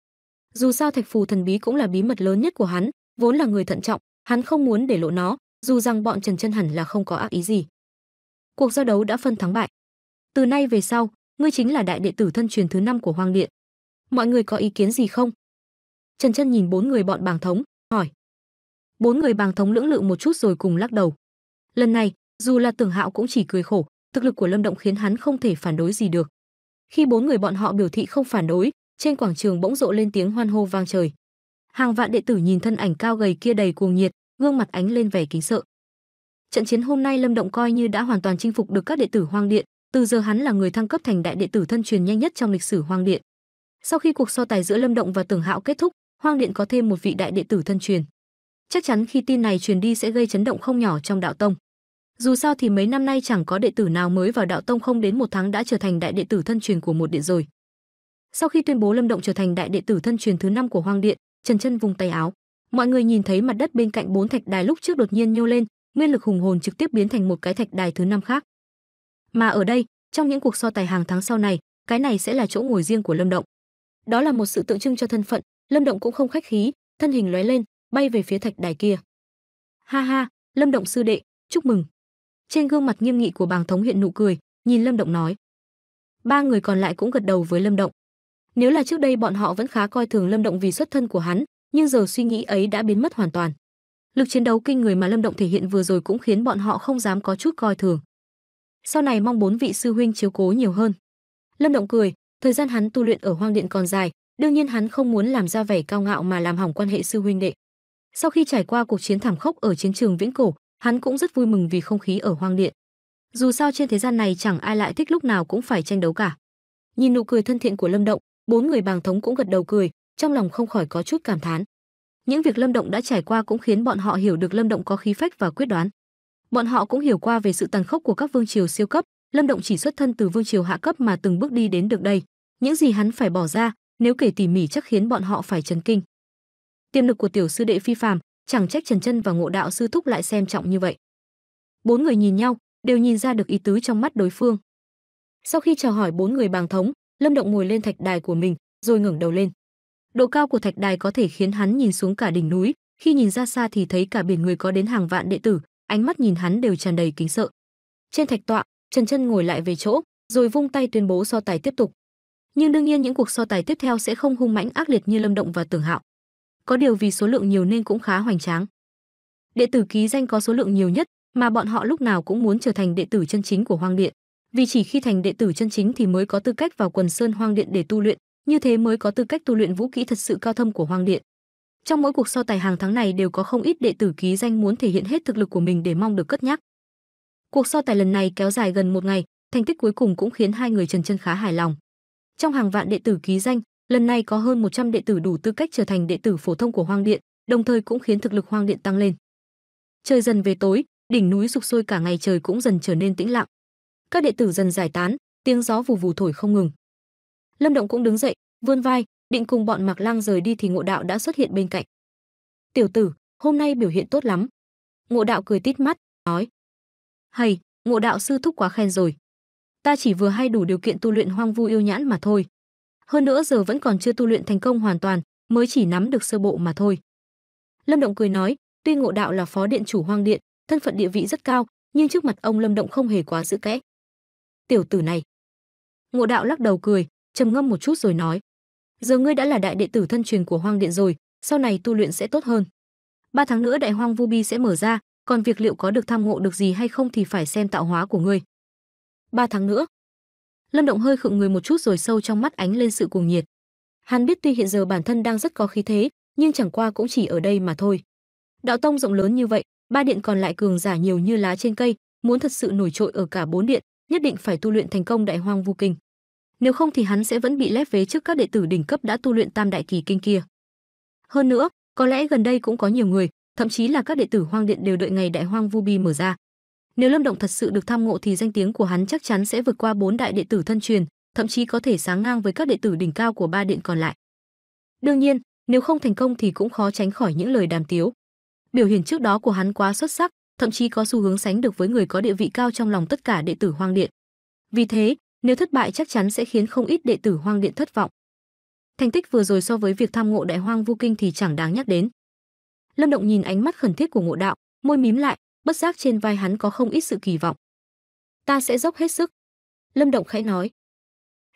Dù sao thạch phù thần bí cũng là bí mật lớn nhất của hắn, vốn là người thận trọng, hắn không muốn để lộ nó, dù rằng bọn Trần Chân hẳn là không có ác ý gì. Cuộc giao đấu đã phân thắng bại. Từ nay về sau, ngươi chính là đại đệ tử thân truyền thứ năm của Hoàng điện. Mọi người có ý kiến gì không? Trần Chân nhìn bốn người bọn bàng thống, hỏi. Bốn người bàng thống lưỡng lự một chút rồi cùng lắc đầu. Lần này, dù là Tưởng Hạo cũng chỉ cười khổ, thực lực của Lâm Động khiến hắn không thể phản đối gì được. Khi bốn người bọn họ biểu thị không phản đối, trên quảng trường bỗng rộ lên tiếng hoan hô vang trời hàng vạn đệ tử nhìn thân ảnh cao gầy kia đầy cuồng nhiệt, gương mặt ánh lên vẻ kính sợ. Trận chiến hôm nay Lâm Động coi như đã hoàn toàn chinh phục được các đệ tử Hoang Điện, từ giờ hắn là người thăng cấp thành đại đệ tử thân truyền nhanh nhất trong lịch sử Hoang Điện. Sau khi cuộc so tài giữa Lâm Động và Tưởng Hạo kết thúc, Hoang Điện có thêm một vị đại đệ tử thân truyền. Chắc chắn khi tin này truyền đi sẽ gây chấn động không nhỏ trong đạo tông. Dù sao thì mấy năm nay chẳng có đệ tử nào mới vào đạo tông không đến một tháng đã trở thành đại đệ tử thân truyền của một điện rồi. Sau khi tuyên bố Lâm Động trở thành đại đệ tử thân truyền thứ năm của Hoang Điện, Trần Chân vùng tay áo. Mọi người nhìn thấy mặt đất bên cạnh bốn thạch đài lúc trước đột nhiên nhô lên, nguyên lực hùng hồn trực tiếp biến thành một cái thạch đài thứ năm khác. Mà ở đây, trong những cuộc so tài hàng tháng sau này, cái này sẽ là chỗ ngồi riêng của Lâm Động. Đó là một sự tượng trưng cho thân phận, Lâm Động cũng không khách khí, thân hình lóe lên, bay về phía thạch đài kia. Ha ha, Lâm Động sư đệ, chúc mừng. Trên gương mặt nghiêm nghị của bàng thống hiện nụ cười, nhìn Lâm Động nói. Ba người còn lại cũng gật đầu với Lâm Động. Nếu là trước đây bọn họ vẫn khá coi thường Lâm Động vì xuất thân của hắn, nhưng giờ suy nghĩ ấy đã biến mất hoàn toàn. Lực chiến đấu kinh người mà Lâm Động thể hiện vừa rồi cũng khiến bọn họ không dám có chút coi thường. Sau này mong bốn vị sư huynh chiếu cố nhiều hơn. Lâm Động cười, thời gian hắn tu luyện ở Hoang Điện còn dài, đương nhiên hắn không muốn làm ra vẻ cao ngạo mà làm hỏng quan hệ sư huynh đệ. Sau khi trải qua cuộc chiến thảm khốc ở chiến trường Viễn Cổ, hắn cũng rất vui mừng vì không khí ở Hoang Điện. Dù sao trên thế gian này chẳng ai lại thích lúc nào cũng phải tranh đấu cả. Nhìn nụ cười thân thiện của Lâm Động, bốn người bàng thống cũng gật đầu cười trong lòng không khỏi có chút cảm thán những việc lâm động đã trải qua cũng khiến bọn họ hiểu được lâm động có khí phách và quyết đoán bọn họ cũng hiểu qua về sự tàn khốc của các vương triều siêu cấp lâm động chỉ xuất thân từ vương triều hạ cấp mà từng bước đi đến được đây những gì hắn phải bỏ ra nếu kể tỉ mỉ chắc khiến bọn họ phải chấn kinh tiềm lực của tiểu sư đệ phi phàm chẳng trách trần chân và ngộ đạo sư thúc lại xem trọng như vậy bốn người nhìn nhau đều nhìn ra được ý tứ trong mắt đối phương sau khi chào hỏi bốn người bàng thống Lâm Động ngồi lên thạch đài của mình, rồi ngẩng đầu lên. Độ cao của thạch đài có thể khiến hắn nhìn xuống cả đỉnh núi, khi nhìn ra xa thì thấy cả biển người có đến hàng vạn đệ tử, ánh mắt nhìn hắn đều tràn đầy kính sợ. Trên thạch tọa, Trần Chân ngồi lại về chỗ, rồi vung tay tuyên bố so tài tiếp tục. Nhưng đương nhiên những cuộc so tài tiếp theo sẽ không hung mãnh ác liệt như Lâm Động và Tưởng Hạo. Có điều vì số lượng nhiều nên cũng khá hoành tráng. Đệ tử ký danh có số lượng nhiều nhất, mà bọn họ lúc nào cũng muốn trở thành đệ tử chân chính của hoàng Điện vì chỉ khi thành đệ tử chân chính thì mới có tư cách vào quần sơn hoang điện để tu luyện, như thế mới có tư cách tu luyện vũ kỹ thật sự cao thâm của hoang điện. Trong mỗi cuộc so tài hàng tháng này đều có không ít đệ tử ký danh muốn thể hiện hết thực lực của mình để mong được cất nhắc. Cuộc so tài lần này kéo dài gần một ngày, thành tích cuối cùng cũng khiến hai người Trần Chân khá hài lòng. Trong hàng vạn đệ tử ký danh, lần này có hơn 100 đệ tử đủ tư cách trở thành đệ tử phổ thông của Hoang Điện, đồng thời cũng khiến thực lực Hoang Điện tăng lên. Trời dần về tối, đỉnh núi sụp sôi cả ngày trời cũng dần trở nên tĩnh lặng các đệ tử dần giải tán tiếng gió vù vù thổi không ngừng lâm động cũng đứng dậy vươn vai định cùng bọn mạc lang rời đi thì ngộ đạo đã xuất hiện bên cạnh tiểu tử hôm nay biểu hiện tốt lắm ngộ đạo cười tít mắt nói hay ngộ đạo sư thúc quá khen rồi ta chỉ vừa hay đủ điều kiện tu luyện hoang vu yêu nhãn mà thôi hơn nữa giờ vẫn còn chưa tu luyện thành công hoàn toàn mới chỉ nắm được sơ bộ mà thôi lâm động cười nói tuy ngộ đạo là phó điện chủ hoang điện thân phận địa vị rất cao nhưng trước mặt ông lâm động không hề quá giữ kẽ tiểu tử này. Ngộ đạo lắc đầu cười, trầm ngâm một chút rồi nói: "Giờ ngươi đã là đại đệ tử thân truyền của Hoang Điện rồi, sau này tu luyện sẽ tốt hơn. Ba tháng nữa Đại Hoang Vu Bi sẽ mở ra, còn việc liệu có được tham ngộ được gì hay không thì phải xem tạo hóa của ngươi." Ba tháng nữa? Lâm Động hơi khựng người một chút rồi sâu trong mắt ánh lên sự cuồng nhiệt. Hắn biết tuy hiện giờ bản thân đang rất có khí thế, nhưng chẳng qua cũng chỉ ở đây mà thôi. Đạo tông rộng lớn như vậy, ba điện còn lại cường giả nhiều như lá trên cây, muốn thật sự nổi trội ở cả bốn điện, nhất định phải tu luyện thành công đại hoang vu kinh. Nếu không thì hắn sẽ vẫn bị lép vế trước các đệ tử đỉnh cấp đã tu luyện tam đại kỳ kinh kia. Hơn nữa, có lẽ gần đây cũng có nhiều người, thậm chí là các đệ tử hoang điện đều đợi ngày đại hoang vu bi mở ra. Nếu Lâm Động thật sự được tham ngộ thì danh tiếng của hắn chắc chắn sẽ vượt qua bốn đại đệ tử thân truyền, thậm chí có thể sáng ngang với các đệ tử đỉnh cao của ba điện còn lại. Đương nhiên, nếu không thành công thì cũng khó tránh khỏi những lời đàm tiếu. Biểu hiện trước đó của hắn quá xuất sắc, thậm chí có xu hướng sánh được với người có địa vị cao trong lòng tất cả đệ tử Hoang Điện. Vì thế, nếu thất bại chắc chắn sẽ khiến không ít đệ tử Hoang Điện thất vọng. Thành tích vừa rồi so với việc tham ngộ Đại Hoang Vu Kinh thì chẳng đáng nhắc đến. Lâm Động nhìn ánh mắt khẩn thiết của Ngộ Đạo, môi mím lại, bất giác trên vai hắn có không ít sự kỳ vọng. Ta sẽ dốc hết sức. Lâm Động khẽ nói.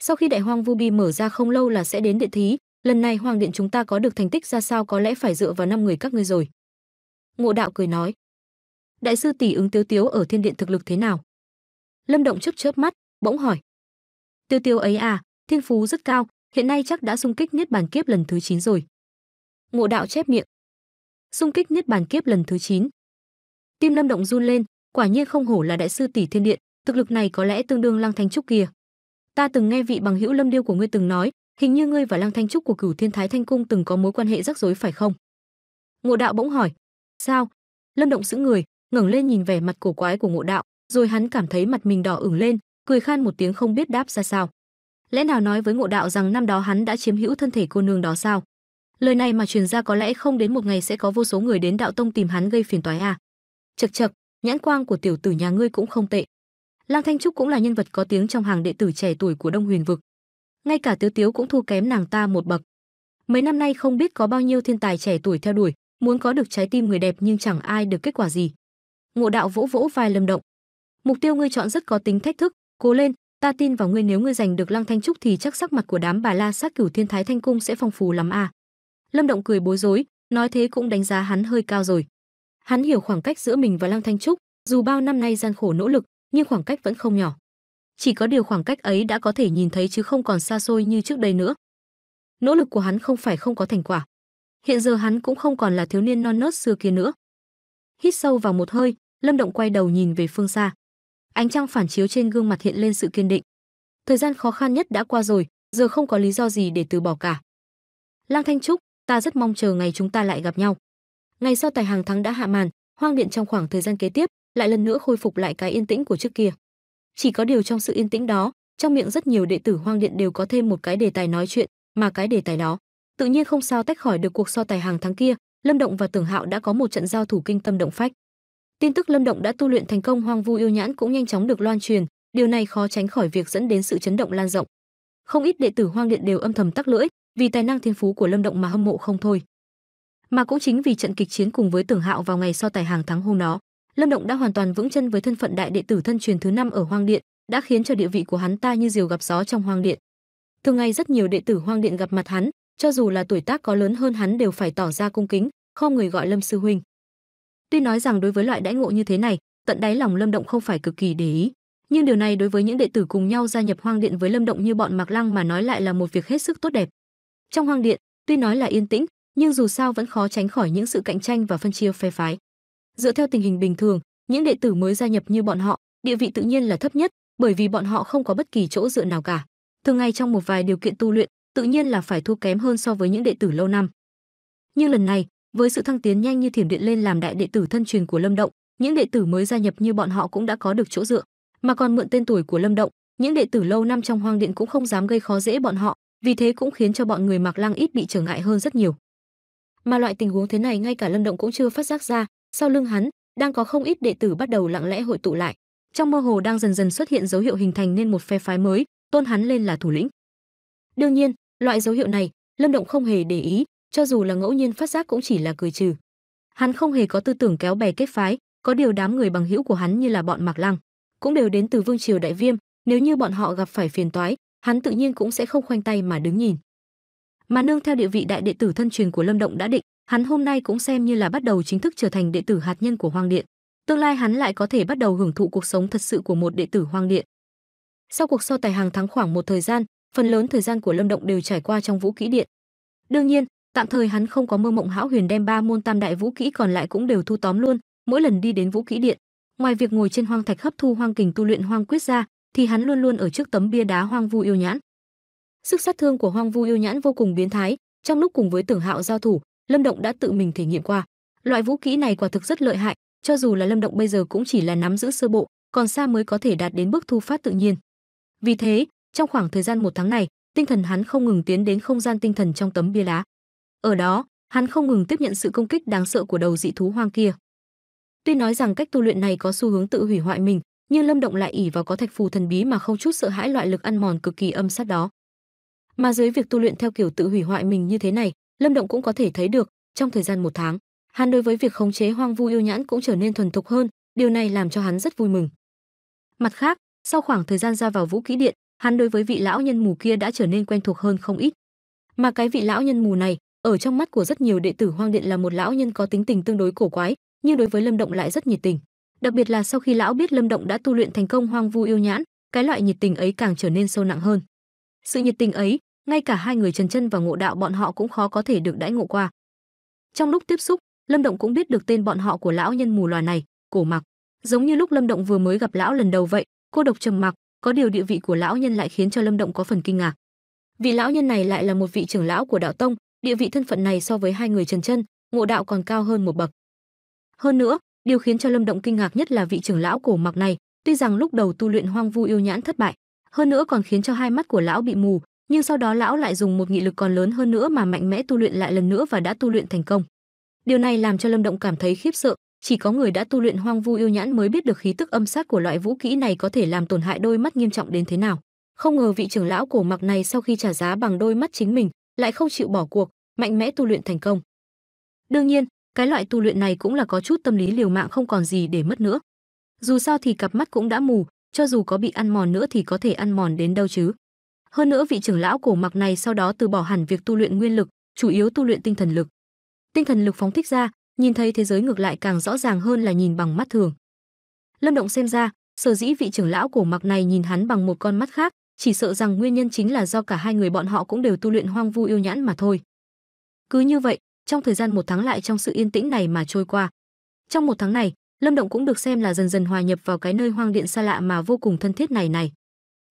Sau khi Đại Hoang Vu Bi mở ra không lâu là sẽ đến địa thí, lần này Hoàng Điện chúng ta có được thành tích ra sao có lẽ phải dựa vào năm người các ngươi rồi. Ngộ Đạo cười nói đại sư tỷ ứng tiêu tiếu ở thiên điện thực lực thế nào lâm động chớp chớp mắt bỗng hỏi tiêu tiêu ấy à thiên phú rất cao hiện nay chắc đã xung kích niết bàn kiếp lần thứ 9 rồi ngộ đạo chép miệng xung kích niết bàn kiếp lần thứ 9. tim lâm động run lên quả nhiên không hổ là đại sư tỷ thiên điện thực lực này có lẽ tương đương lăng thanh trúc kia ta từng nghe vị bằng hữu lâm điêu của ngươi từng nói hình như ngươi và lăng thanh trúc của cửu thiên thái thanh cung từng có mối quan hệ rắc rối phải không ngộ đạo bỗng hỏi sao lâm động giữ người ngẩng lên nhìn vẻ mặt cổ quái của Ngộ Đạo, rồi hắn cảm thấy mặt mình đỏ ửng lên, cười khan một tiếng không biết đáp ra sao. Lẽ nào nói với Ngộ Đạo rằng năm đó hắn đã chiếm hữu thân thể cô nương đó sao? Lời này mà truyền ra có lẽ không đến một ngày sẽ có vô số người đến đạo tông tìm hắn gây phiền toái à? Chậc chậc, nhãn quang của tiểu tử nhà ngươi cũng không tệ. Lang Thanh Trúc cũng là nhân vật có tiếng trong hàng đệ tử trẻ tuổi của Đông Huyền vực. Ngay cả Tiếu Tiếu cũng thua kém nàng ta một bậc. Mấy năm nay không biết có bao nhiêu thiên tài trẻ tuổi theo đuổi, muốn có được trái tim người đẹp nhưng chẳng ai được kết quả gì. Ngộ đạo vỗ vỗ vai Lâm Động. Mục tiêu ngươi chọn rất có tính thách thức, cố lên, ta tin vào ngươi nếu ngươi giành được Lăng Thanh Trúc thì chắc sắc mặt của đám bà la sát cửu thiên thái thanh cung sẽ phong phú lắm à. Lâm Động cười bối rối, nói thế cũng đánh giá hắn hơi cao rồi. Hắn hiểu khoảng cách giữa mình và Lăng Thanh Trúc, dù bao năm nay gian khổ nỗ lực, nhưng khoảng cách vẫn không nhỏ. Chỉ có điều khoảng cách ấy đã có thể nhìn thấy chứ không còn xa xôi như trước đây nữa. Nỗ lực của hắn không phải không có thành quả. Hiện giờ hắn cũng không còn là thiếu niên non nớt xưa kia nữa hít sâu vào một hơi lâm động quay đầu nhìn về phương xa ánh trăng phản chiếu trên gương mặt hiện lên sự kiên định thời gian khó khăn nhất đã qua rồi giờ không có lý do gì để từ bỏ cả lang thanh trúc ta rất mong chờ ngày chúng ta lại gặp nhau ngày sau tài hàng thắng đã hạ màn hoang điện trong khoảng thời gian kế tiếp lại lần nữa khôi phục lại cái yên tĩnh của trước kia chỉ có điều trong sự yên tĩnh đó trong miệng rất nhiều đệ tử hoang điện đều có thêm một cái đề tài nói chuyện mà cái đề tài đó tự nhiên không sao tách khỏi được cuộc so tài hàng thắng kia Lâm Động và Tưởng Hạo đã có một trận giao thủ kinh tâm động phách. Tin tức Lâm Động đã tu luyện thành công Hoang Vu yêu nhãn cũng nhanh chóng được loan truyền, điều này khó tránh khỏi việc dẫn đến sự chấn động lan rộng. Không ít đệ tử Hoang Điện đều âm thầm tắc lưỡi, vì tài năng thiên phú của Lâm Động mà hâm mộ không thôi. Mà cũng chính vì trận kịch chiến cùng với Tưởng Hạo vào ngày so tài hàng thắng hôm đó, Lâm Động đã hoàn toàn vững chân với thân phận đại đệ tử thân truyền thứ năm ở Hoang Điện, đã khiến cho địa vị của hắn ta như diều gặp gió trong Hoang Điện. Thường ngày rất nhiều đệ tử Hoang Điện gặp mặt hắn, cho dù là tuổi tác có lớn hơn hắn đều phải tỏ ra cung kính, không người gọi Lâm sư huynh. Tuy nói rằng đối với loại đãi ngộ như thế này, tận đáy lòng Lâm Động không phải cực kỳ để ý, nhưng điều này đối với những đệ tử cùng nhau gia nhập Hoang Điện với Lâm Động như bọn Mạc Lăng mà nói lại là một việc hết sức tốt đẹp. Trong Hoang Điện, tuy nói là yên tĩnh, nhưng dù sao vẫn khó tránh khỏi những sự cạnh tranh và phân chia phe phái. Dựa theo tình hình bình thường, những đệ tử mới gia nhập như bọn họ, địa vị tự nhiên là thấp nhất, bởi vì bọn họ không có bất kỳ chỗ dựa nào cả. Thường ngày trong một vài điều kiện tu luyện, tự nhiên là phải thua kém hơn so với những đệ tử lâu năm. Nhưng lần này, với sự thăng tiến nhanh như thiểm điện lên làm đại đệ tử thân truyền của Lâm Động, những đệ tử mới gia nhập như bọn họ cũng đã có được chỗ dựa, mà còn mượn tên tuổi của Lâm Động, những đệ tử lâu năm trong Hoang Điện cũng không dám gây khó dễ bọn họ, vì thế cũng khiến cho bọn người Mạc Lăng ít bị trở ngại hơn rất nhiều. Mà loại tình huống thế này ngay cả Lâm Động cũng chưa phát giác ra, sau lưng hắn đang có không ít đệ tử bắt đầu lặng lẽ hội tụ lại. Trong mơ hồ đang dần dần xuất hiện dấu hiệu hình thành nên một phe phái mới, tôn hắn lên là thủ lĩnh. Đương nhiên, Loại dấu hiệu này, Lâm Động không hề để ý, cho dù là ngẫu nhiên phát giác cũng chỉ là cười trừ. Hắn không hề có tư tưởng kéo bè kết phái, có điều đám người bằng hữu của hắn như là bọn Mạc Lăng, cũng đều đến từ vương triều Đại Viêm, nếu như bọn họ gặp phải phiền toái, hắn tự nhiên cũng sẽ không khoanh tay mà đứng nhìn. Mà nương theo địa vị đại đệ tử thân truyền của Lâm Động đã định, hắn hôm nay cũng xem như là bắt đầu chính thức trở thành đệ tử hạt nhân của Hoàng Điện. Tương lai hắn lại có thể bắt đầu hưởng thụ cuộc sống thật sự của một đệ tử Hoàng Điện. Sau cuộc so tài hàng tháng khoảng một thời gian, phần lớn thời gian của Lâm Động đều trải qua trong Vũ Kỹ Điện. Đương nhiên, tạm thời hắn không có mơ mộng hão huyền đem ba môn tam đại vũ kỹ còn lại cũng đều thu tóm luôn, mỗi lần đi đến Vũ Kỹ Điện, ngoài việc ngồi trên hoang thạch hấp thu hoang kình tu luyện hoang quyết ra, thì hắn luôn luôn ở trước tấm bia đá hoang vu yêu nhãn. Sức sát thương của hoang vu yêu nhãn vô cùng biến thái, trong lúc cùng với Tưởng Hạo giao thủ, Lâm Động đã tự mình thể nghiệm qua. Loại vũ kỹ này quả thực rất lợi hại, cho dù là Lâm Động bây giờ cũng chỉ là nắm giữ sơ bộ, còn xa mới có thể đạt đến bước thu phát tự nhiên. Vì thế, trong khoảng thời gian một tháng này tinh thần hắn không ngừng tiến đến không gian tinh thần trong tấm bia đá ở đó hắn không ngừng tiếp nhận sự công kích đáng sợ của đầu dị thú hoang kia tuy nói rằng cách tu luyện này có xu hướng tự hủy hoại mình nhưng lâm động lại ỉ vào có thạch phù thần bí mà không chút sợ hãi loại lực ăn mòn cực kỳ âm sát đó mà dưới việc tu luyện theo kiểu tự hủy hoại mình như thế này lâm động cũng có thể thấy được trong thời gian một tháng hắn đối với việc khống chế hoang vu yêu nhãn cũng trở nên thuần thục hơn điều này làm cho hắn rất vui mừng mặt khác sau khoảng thời gian ra vào vũ kỹ điện hắn đối với vị lão nhân mù kia đã trở nên quen thuộc hơn không ít. Mà cái vị lão nhân mù này, ở trong mắt của rất nhiều đệ tử Hoang Điện là một lão nhân có tính tình tương đối cổ quái, nhưng đối với Lâm Động lại rất nhiệt tình. Đặc biệt là sau khi lão biết Lâm Động đã tu luyện thành công Hoang Vu yêu nhãn, cái loại nhiệt tình ấy càng trở nên sâu nặng hơn. Sự nhiệt tình ấy, ngay cả hai người Trần Chân và Ngộ Đạo bọn họ cũng khó có thể được đãi ngộ qua. Trong lúc tiếp xúc, Lâm Động cũng biết được tên bọn họ của lão nhân mù loài này, Cổ Mặc. Giống như lúc Lâm Động vừa mới gặp lão lần đầu vậy, cô độc trầm mặc, có điều địa vị của lão nhân lại khiến cho Lâm Động có phần kinh ngạc. Vị lão nhân này lại là một vị trưởng lão của đạo tông, địa vị thân phận này so với hai người Trần Chân, Ngộ Đạo còn cao hơn một bậc. Hơn nữa, điều khiến cho Lâm Động kinh ngạc nhất là vị trưởng lão cổ mặc này, tuy rằng lúc đầu tu luyện Hoang Vu yêu nhãn thất bại, hơn nữa còn khiến cho hai mắt của lão bị mù, nhưng sau đó lão lại dùng một nghị lực còn lớn hơn nữa mà mạnh mẽ tu luyện lại lần nữa và đã tu luyện thành công. Điều này làm cho Lâm Động cảm thấy khiếp sợ, chỉ có người đã tu luyện hoang vu yêu nhãn mới biết được khí tức âm sát của loại vũ kỹ này có thể làm tổn hại đôi mắt nghiêm trọng đến thế nào. Không ngờ vị trưởng lão cổ mặc này sau khi trả giá bằng đôi mắt chính mình, lại không chịu bỏ cuộc, mạnh mẽ tu luyện thành công. Đương nhiên, cái loại tu luyện này cũng là có chút tâm lý liều mạng không còn gì để mất nữa. Dù sao thì cặp mắt cũng đã mù, cho dù có bị ăn mòn nữa thì có thể ăn mòn đến đâu chứ. Hơn nữa vị trưởng lão cổ mặc này sau đó từ bỏ hẳn việc tu luyện nguyên lực, chủ yếu tu luyện tinh thần lực. Tinh thần lực phóng thích ra, nhìn thấy thế giới ngược lại càng rõ ràng hơn là nhìn bằng mắt thường. Lâm Động xem ra, sở dĩ vị trưởng lão cổ mặc này nhìn hắn bằng một con mắt khác, chỉ sợ rằng nguyên nhân chính là do cả hai người bọn họ cũng đều tu luyện hoang vu yêu nhãn mà thôi. Cứ như vậy, trong thời gian một tháng lại trong sự yên tĩnh này mà trôi qua. Trong một tháng này, Lâm Động cũng được xem là dần dần hòa nhập vào cái nơi hoang điện xa lạ mà vô cùng thân thiết này này.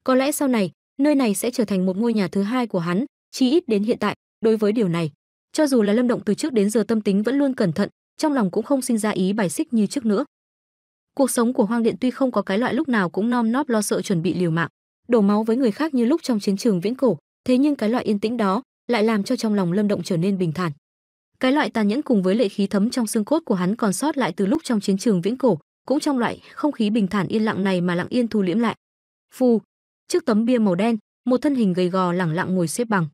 Có lẽ sau này, nơi này sẽ trở thành một ngôi nhà thứ hai của hắn, chí ít đến hiện tại, đối với điều này. Cho dù là Lâm Động từ trước đến giờ tâm tính vẫn luôn cẩn thận, trong lòng cũng không sinh ra ý bài xích như trước nữa. Cuộc sống của hoàng Điện tuy không có cái loại lúc nào cũng nom nóp lo sợ chuẩn bị liều mạng, đổ máu với người khác như lúc trong chiến trường viễn cổ, thế nhưng cái loại yên tĩnh đó lại làm cho trong lòng Lâm Động trở nên bình thản. Cái loại tàn nhẫn cùng với lệ khí thấm trong xương cốt của hắn còn sót lại từ lúc trong chiến trường viễn cổ, cũng trong loại không khí bình thản yên lặng này mà lặng yên thu liễm lại. Phù, trước tấm bia màu đen, một thân hình gầy gò lẳng lặng ngồi xếp bằng.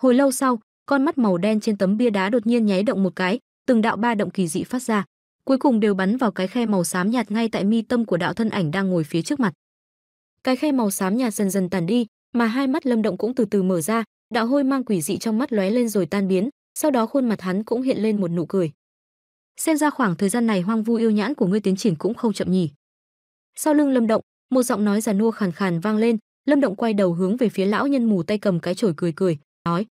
Hồi lâu sau, con mắt màu đen trên tấm bia đá đột nhiên nháy động một cái, từng đạo ba động kỳ dị phát ra, cuối cùng đều bắn vào cái khe màu xám nhạt ngay tại mi tâm của đạo thân ảnh đang ngồi phía trước mặt. Cái khe màu xám nhạt dần dần tàn đi, mà hai mắt Lâm Động cũng từ từ mở ra, đạo hôi mang quỷ dị trong mắt lóe lên rồi tan biến, sau đó khuôn mặt hắn cũng hiện lên một nụ cười. Xem ra khoảng thời gian này hoang vu yêu nhãn của ngươi tiến triển cũng không chậm nhỉ. Sau lưng Lâm Động, một giọng nói già nua khàn khàn vang lên, Lâm Động quay đầu hướng về phía lão nhân mù tay cầm cái chổi cười cười, nói: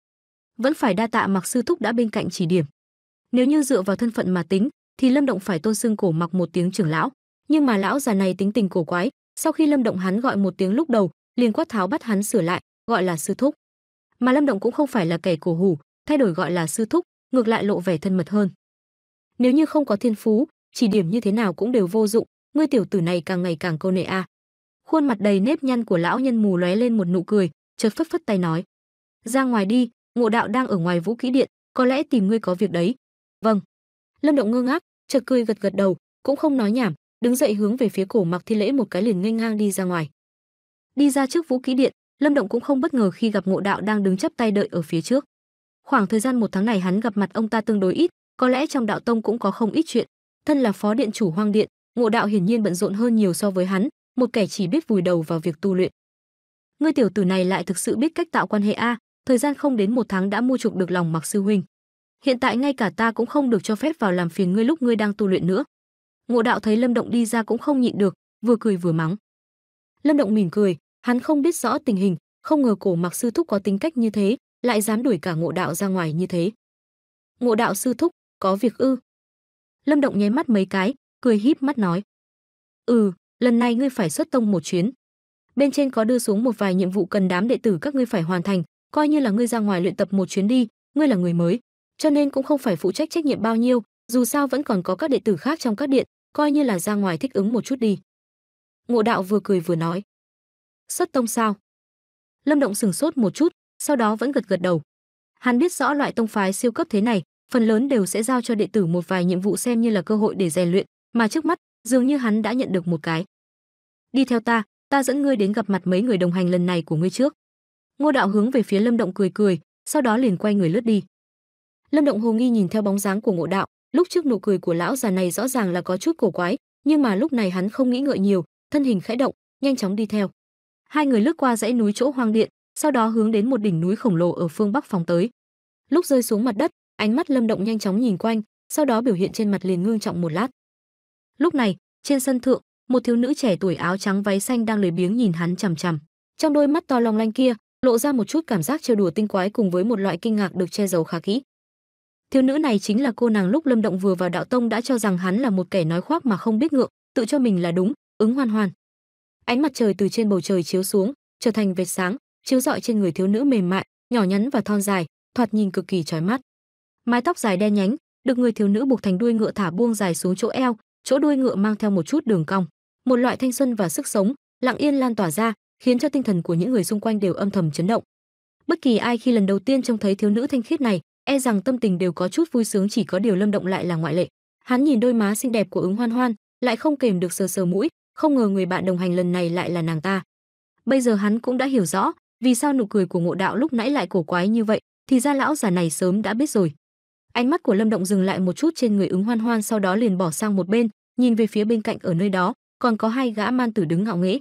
"Vẫn phải đa tạ Mạc sư thúc đã bên cạnh chỉ điểm." Nếu như dựa vào thân phận mà tính, thì Lâm Động phải tôn xưng cổ mặc một tiếng trưởng lão, nhưng mà lão già này tính tình cổ quái, sau khi Lâm Động hắn gọi một tiếng lúc đầu, liền quát tháo bắt hắn sửa lại, gọi là sư thúc. Mà Lâm Động cũng không phải là kẻ cổ hủ, thay đổi gọi là sư thúc, ngược lại lộ vẻ thân mật hơn. Nếu như không có thiên phú, chỉ điểm như thế nào cũng đều vô dụng, ngươi tiểu tử này càng ngày càng câu nệ a. Khuôn mặt đầy nếp nhăn của lão nhân mù lóe lên một nụ cười, chợt phất phất tay nói: "Ra ngoài đi, Ngộ đạo đang ở ngoài Vũ Kỹ điện, có lẽ tìm ngươi có việc đấy, vâng lâm động ngơ ngác chợt cười gật gật đầu cũng không nói nhảm đứng dậy hướng về phía cổ mặc thi lễ một cái liền nghênh ngang đi ra ngoài đi ra trước vũ kỹ điện lâm động cũng không bất ngờ khi gặp ngộ đạo đang đứng chắp tay đợi ở phía trước khoảng thời gian một tháng này hắn gặp mặt ông ta tương đối ít có lẽ trong đạo tông cũng có không ít chuyện thân là phó điện chủ hoang điện ngộ đạo hiển nhiên bận rộn hơn nhiều so với hắn một kẻ chỉ biết vùi đầu vào việc tu luyện ngươi tiểu tử này lại thực sự biết cách tạo quan hệ a thời gian không đến một tháng đã mua chuộc được lòng mặc sư huynh hiện tại ngay cả ta cũng không được cho phép vào làm phiền ngươi lúc ngươi đang tu luyện nữa ngộ đạo thấy lâm động đi ra cũng không nhịn được vừa cười vừa mắng lâm động mỉm cười hắn không biết rõ tình hình không ngờ cổ mặc sư thúc có tính cách như thế lại dám đuổi cả ngộ đạo ra ngoài như thế ngộ đạo sư thúc có việc ư lâm động nháy mắt mấy cái cười híp mắt nói ừ lần này ngươi phải xuất tông một chuyến bên trên có đưa xuống một vài nhiệm vụ cần đám đệ tử các ngươi phải hoàn thành coi như là ngươi ra ngoài luyện tập một chuyến đi ngươi là người mới cho nên cũng không phải phụ trách trách nhiệm bao nhiêu, dù sao vẫn còn có các đệ tử khác trong các điện, coi như là ra ngoài thích ứng một chút đi. Ngộ đạo vừa cười vừa nói. Xuất tông sao? Lâm Động sừng sốt một chút, sau đó vẫn gật gật đầu. Hắn biết rõ loại tông phái siêu cấp thế này, phần lớn đều sẽ giao cho đệ tử một vài nhiệm vụ xem như là cơ hội để rèn luyện, mà trước mắt, dường như hắn đã nhận được một cái. Đi theo ta, ta dẫn ngươi đến gặp mặt mấy người đồng hành lần này của ngươi trước. Ngô Đạo hướng về phía Lâm Động cười cười, sau đó liền quay người lướt đi. Lâm Động Hồ nghi nhìn theo bóng dáng của Ngộ Đạo, lúc trước nụ cười của lão già này rõ ràng là có chút cổ quái, nhưng mà lúc này hắn không nghĩ ngợi nhiều, thân hình khẽ động, nhanh chóng đi theo. Hai người lướt qua dãy núi chỗ hoang điện, sau đó hướng đến một đỉnh núi khổng lồ ở phương bắc phóng tới. Lúc rơi xuống mặt đất, ánh mắt Lâm Động nhanh chóng nhìn quanh, sau đó biểu hiện trên mặt liền ngưng trọng một lát. Lúc này, trên sân thượng, một thiếu nữ trẻ tuổi áo trắng váy xanh đang lười biếng nhìn hắn chằm chằm. Trong đôi mắt to long lanh kia, lộ ra một chút cảm giác trêu đùa tinh quái cùng với một loại kinh ngạc được che giấu khá kỹ. Thiếu nữ này chính là cô nàng lúc Lâm Động vừa vào đạo tông đã cho rằng hắn là một kẻ nói khoác mà không biết ngượng, tự cho mình là đúng, ứng Hoan Hoan. Ánh mặt trời từ trên bầu trời chiếu xuống, trở thành vệt sáng, chiếu rọi trên người thiếu nữ mềm mại, nhỏ nhắn và thon dài, thoạt nhìn cực kỳ chói mắt. Mái tóc dài đen nhánh, được người thiếu nữ buộc thành đuôi ngựa thả buông dài xuống chỗ eo, chỗ đuôi ngựa mang theo một chút đường cong, một loại thanh xuân và sức sống lặng yên lan tỏa ra, khiến cho tinh thần của những người xung quanh đều âm thầm chấn động. Bất kỳ ai khi lần đầu tiên trông thấy thiếu nữ thanh khiết này e rằng tâm tình đều có chút vui sướng chỉ có điều lâm động lại là ngoại lệ hắn nhìn đôi má xinh đẹp của ứng hoan hoan lại không kềm được sờ sờ mũi không ngờ người bạn đồng hành lần này lại là nàng ta bây giờ hắn cũng đã hiểu rõ vì sao nụ cười của ngộ đạo lúc nãy lại cổ quái như vậy thì ra lão già này sớm đã biết rồi ánh mắt của lâm động dừng lại một chút trên người ứng hoan hoan sau đó liền bỏ sang một bên nhìn về phía bên cạnh ở nơi đó còn có hai gã man tử đứng ngạo nghễ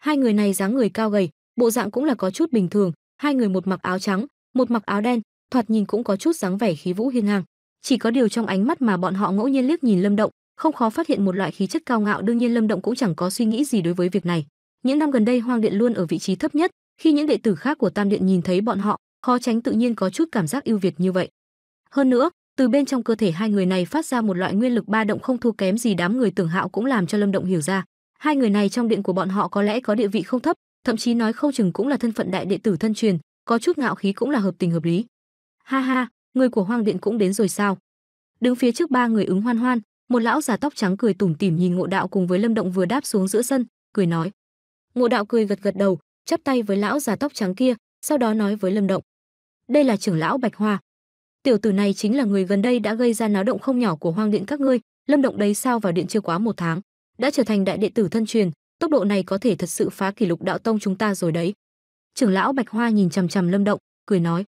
hai người này dáng người cao gầy bộ dạng cũng là có chút bình thường hai người một mặc áo trắng một mặc áo đen thoạt nhìn cũng có chút dáng vẻ khí vũ hiên ngang chỉ có điều trong ánh mắt mà bọn họ ngẫu nhiên liếc nhìn lâm động không khó phát hiện một loại khí chất cao ngạo đương nhiên lâm động cũng chẳng có suy nghĩ gì đối với việc này những năm gần đây hoang điện luôn ở vị trí thấp nhất khi những đệ tử khác của tam điện nhìn thấy bọn họ khó tránh tự nhiên có chút cảm giác ưu việt như vậy hơn nữa từ bên trong cơ thể hai người này phát ra một loại nguyên lực ba động không thua kém gì đám người tưởng hạo cũng làm cho lâm động hiểu ra hai người này trong điện của bọn họ có lẽ có địa vị không thấp thậm chí nói không chừng cũng là thân phận đại đệ tử thân truyền có chút ngạo khí cũng là hợp tình hợp lý ha ha người của hoàng điện cũng đến rồi sao đứng phía trước ba người ứng hoan hoan một lão già tóc trắng cười tủm tỉm nhìn ngộ đạo cùng với lâm động vừa đáp xuống giữa sân cười nói ngộ đạo cười gật gật đầu chắp tay với lão già tóc trắng kia sau đó nói với lâm động đây là trưởng lão bạch hoa tiểu tử này chính là người gần đây đã gây ra náo động không nhỏ của hoang điện các ngươi lâm động đấy sao vào điện chưa quá một tháng đã trở thành đại đệ tử thân truyền tốc độ này có thể thật sự phá kỷ lục đạo tông chúng ta rồi đấy trưởng lão bạch hoa nhìn chằm chằm lâm động cười nói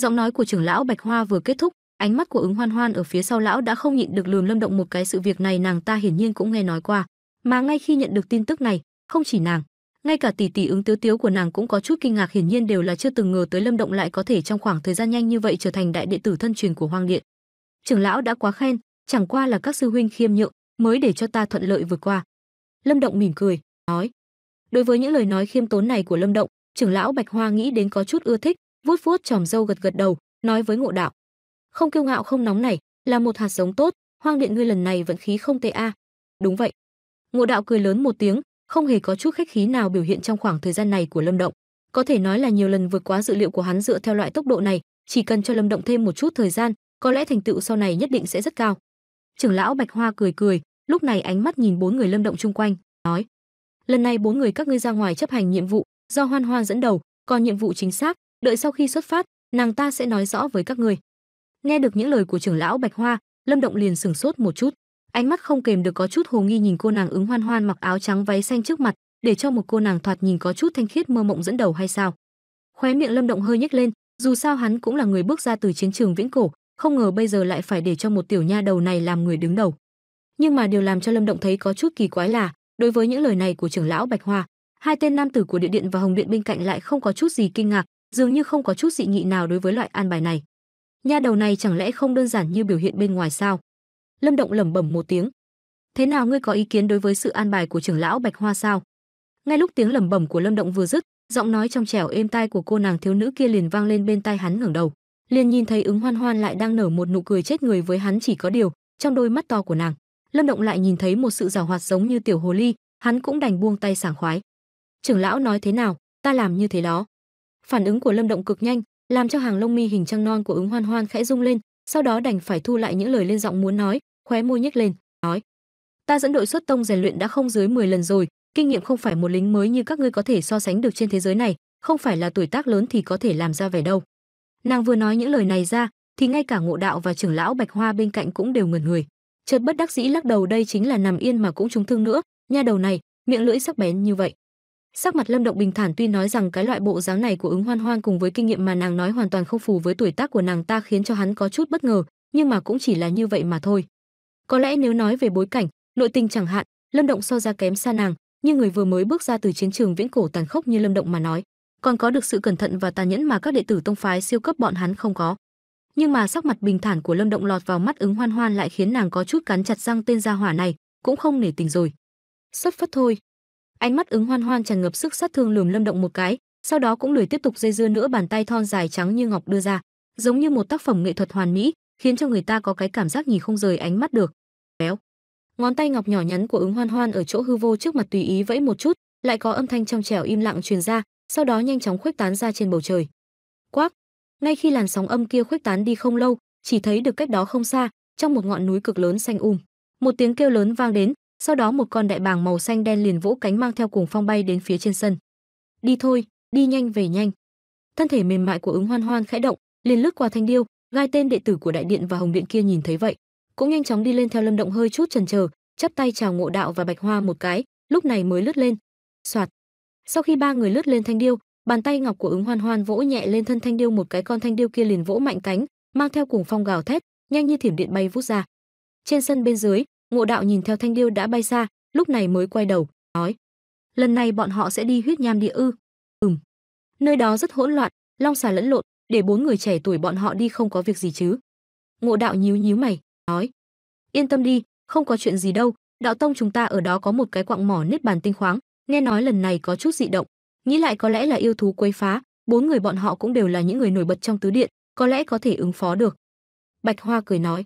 giọng nói của trưởng lão bạch hoa vừa kết thúc ánh mắt của ứng hoan hoan ở phía sau lão đã không nhịn được lườm lâm động một cái sự việc này nàng ta hiển nhiên cũng nghe nói qua mà ngay khi nhận được tin tức này không chỉ nàng ngay cả tỷ tỷ ứng tiếu tiếu của nàng cũng có chút kinh ngạc hiển nhiên đều là chưa từng ngờ tới lâm động lại có thể trong khoảng thời gian nhanh như vậy trở thành đại đệ tử thân truyền của hoàng điện trưởng lão đã quá khen chẳng qua là các sư huynh khiêm nhượng mới để cho ta thuận lợi vượt qua lâm động mỉm cười nói đối với những lời nói khiêm tốn này của lâm động trưởng lão bạch hoa nghĩ đến có chút ưa thích vuốt vuốt chòm râu gật gật đầu nói với ngộ đạo không kiêu ngạo không nóng này là một hạt giống tốt hoang điện ngươi lần này vận khí không tệ a đúng vậy ngộ đạo cười lớn một tiếng không hề có chút khách khí nào biểu hiện trong khoảng thời gian này của lâm động có thể nói là nhiều lần vượt quá dự liệu của hắn dựa theo loại tốc độ này chỉ cần cho lâm động thêm một chút thời gian có lẽ thành tựu sau này nhất định sẽ rất cao trưởng lão bạch hoa cười cười lúc này ánh mắt nhìn bốn người lâm động chung quanh nói lần này bốn người các ngươi ra ngoài chấp hành nhiệm vụ do hoan hoan dẫn đầu còn nhiệm vụ chính xác đợi sau khi xuất phát nàng ta sẽ nói rõ với các người nghe được những lời của trưởng lão bạch hoa lâm động liền sửng sốt một chút ánh mắt không kềm được có chút hồ nghi nhìn cô nàng ứng hoan hoan mặc áo trắng váy xanh trước mặt để cho một cô nàng thoạt nhìn có chút thanh khiết mơ mộng dẫn đầu hay sao khóe miệng lâm động hơi nhếch lên dù sao hắn cũng là người bước ra từ chiến trường viễn cổ không ngờ bây giờ lại phải để cho một tiểu nha đầu này làm người đứng đầu nhưng mà điều làm cho lâm động thấy có chút kỳ quái là đối với những lời này của trưởng lão bạch hoa hai tên nam tử của địa điện và hồng điện bên cạnh lại không có chút gì kinh ngạc dường như không có chút dị nghị nào đối với loại an bài này. Nha đầu này chẳng lẽ không đơn giản như biểu hiện bên ngoài sao? Lâm Động lẩm bẩm một tiếng. Thế nào ngươi có ý kiến đối với sự an bài của trưởng lão Bạch Hoa sao? Ngay lúc tiếng lẩm bẩm của Lâm Động vừa dứt, giọng nói trong trẻo êm tai của cô nàng thiếu nữ kia liền vang lên bên tai hắn ngẩng đầu, liền nhìn thấy ứng Hoan Hoan lại đang nở một nụ cười chết người với hắn chỉ có điều, trong đôi mắt to của nàng, Lâm Động lại nhìn thấy một sự giảo hoạt giống như tiểu hồ ly, hắn cũng đành buông tay sảng khoái. Trưởng lão nói thế nào, ta làm như thế đó. Phản ứng của Lâm Động cực nhanh, làm cho hàng lông mi hình trăng non của ứng hoan hoan khẽ rung lên, sau đó đành phải thu lại những lời lên giọng muốn nói, khóe môi nhếch lên, nói: "Ta dẫn đội xuất tông rèn luyện đã không dưới 10 lần rồi, kinh nghiệm không phải một lính mới như các ngươi có thể so sánh được trên thế giới này, không phải là tuổi tác lớn thì có thể làm ra vẻ đâu." Nàng vừa nói những lời này ra, thì ngay cả Ngộ Đạo và trưởng lão Bạch Hoa bên cạnh cũng đều ngẩn người. Chợt bất đắc dĩ lắc đầu đây chính là nằm yên mà cũng trúng thương nữa, nha đầu này, miệng lưỡi sắc bén như vậy. Sắc mặt Lâm Động bình thản tuy nói rằng cái loại bộ dáng này của ứng hoan hoan cùng với kinh nghiệm mà nàng nói hoàn toàn không phù với tuổi tác của nàng ta khiến cho hắn có chút bất ngờ, nhưng mà cũng chỉ là như vậy mà thôi. Có lẽ nếu nói về bối cảnh, nội tình chẳng hạn, Lâm Động so ra kém xa nàng, nhưng người vừa mới bước ra từ chiến trường viễn cổ tàn khốc như Lâm Động mà nói, còn có được sự cẩn thận và tàn nhẫn mà các đệ tử tông phái siêu cấp bọn hắn không có. Nhưng mà sắc mặt bình thản của Lâm Động lọt vào mắt ứng hoan hoan lại khiến nàng có chút cắn chặt răng tên gia hỏa này, cũng không nể tình rồi. xuất phát thôi, ánh mắt ứng hoan hoan tràn ngập sức sát thương lườm lâm động một cái sau đó cũng lười tiếp tục dây dưa nữa bàn tay thon dài trắng như ngọc đưa ra giống như một tác phẩm nghệ thuật hoàn mỹ khiến cho người ta có cái cảm giác nhìn không rời ánh mắt được béo ngón tay ngọc nhỏ nhắn của ứng hoan hoan ở chỗ hư vô trước mặt tùy ý vẫy một chút lại có âm thanh trong trẻo im lặng truyền ra sau đó nhanh chóng khuếch tán ra trên bầu trời quắc ngay khi làn sóng âm kia khuếch tán đi không lâu chỉ thấy được cách đó không xa trong một ngọn núi cực lớn xanh um một tiếng kêu lớn vang đến sau đó một con đại bàng màu xanh đen liền vỗ cánh mang theo cuồng phong bay đến phía trên sân. Đi thôi, đi nhanh về nhanh. Thân thể mềm mại của ứng hoan hoan khẽ động, liền lướt qua thanh điêu, gai tên đệ tử của đại điện và hồng điện kia nhìn thấy vậy, cũng nhanh chóng đi lên theo lâm động hơi chút chần chờ, chắp tay chào ngộ đạo và bạch hoa một cái, lúc này mới lướt lên. Soạt. Sau khi ba người lướt lên thanh điêu, bàn tay ngọc của ứng hoan hoan vỗ nhẹ lên thân thanh điêu một cái con thanh điêu kia liền vỗ mạnh cánh mang theo cùng phong gào thét nhanh như thiểm điện bay vút ra trên sân bên dưới Ngộ đạo nhìn theo thanh điêu đã bay xa, lúc này mới quay đầu, nói: "Lần này bọn họ sẽ đi huyết nham địa ư?" "Ừm." Nơi đó rất hỗn loạn, long xà lẫn lộn, để bốn người trẻ tuổi bọn họ đi không có việc gì chứ? Ngộ đạo nhíu nhíu mày, nói: "Yên tâm đi, không có chuyện gì đâu, đạo tông chúng ta ở đó có một cái quạng mỏ nết bàn tinh khoáng, nghe nói lần này có chút dị động, nghĩ lại có lẽ là yêu thú quấy phá, bốn người bọn họ cũng đều là những người nổi bật trong tứ điện, có lẽ có thể ứng phó được." Bạch Hoa cười nói: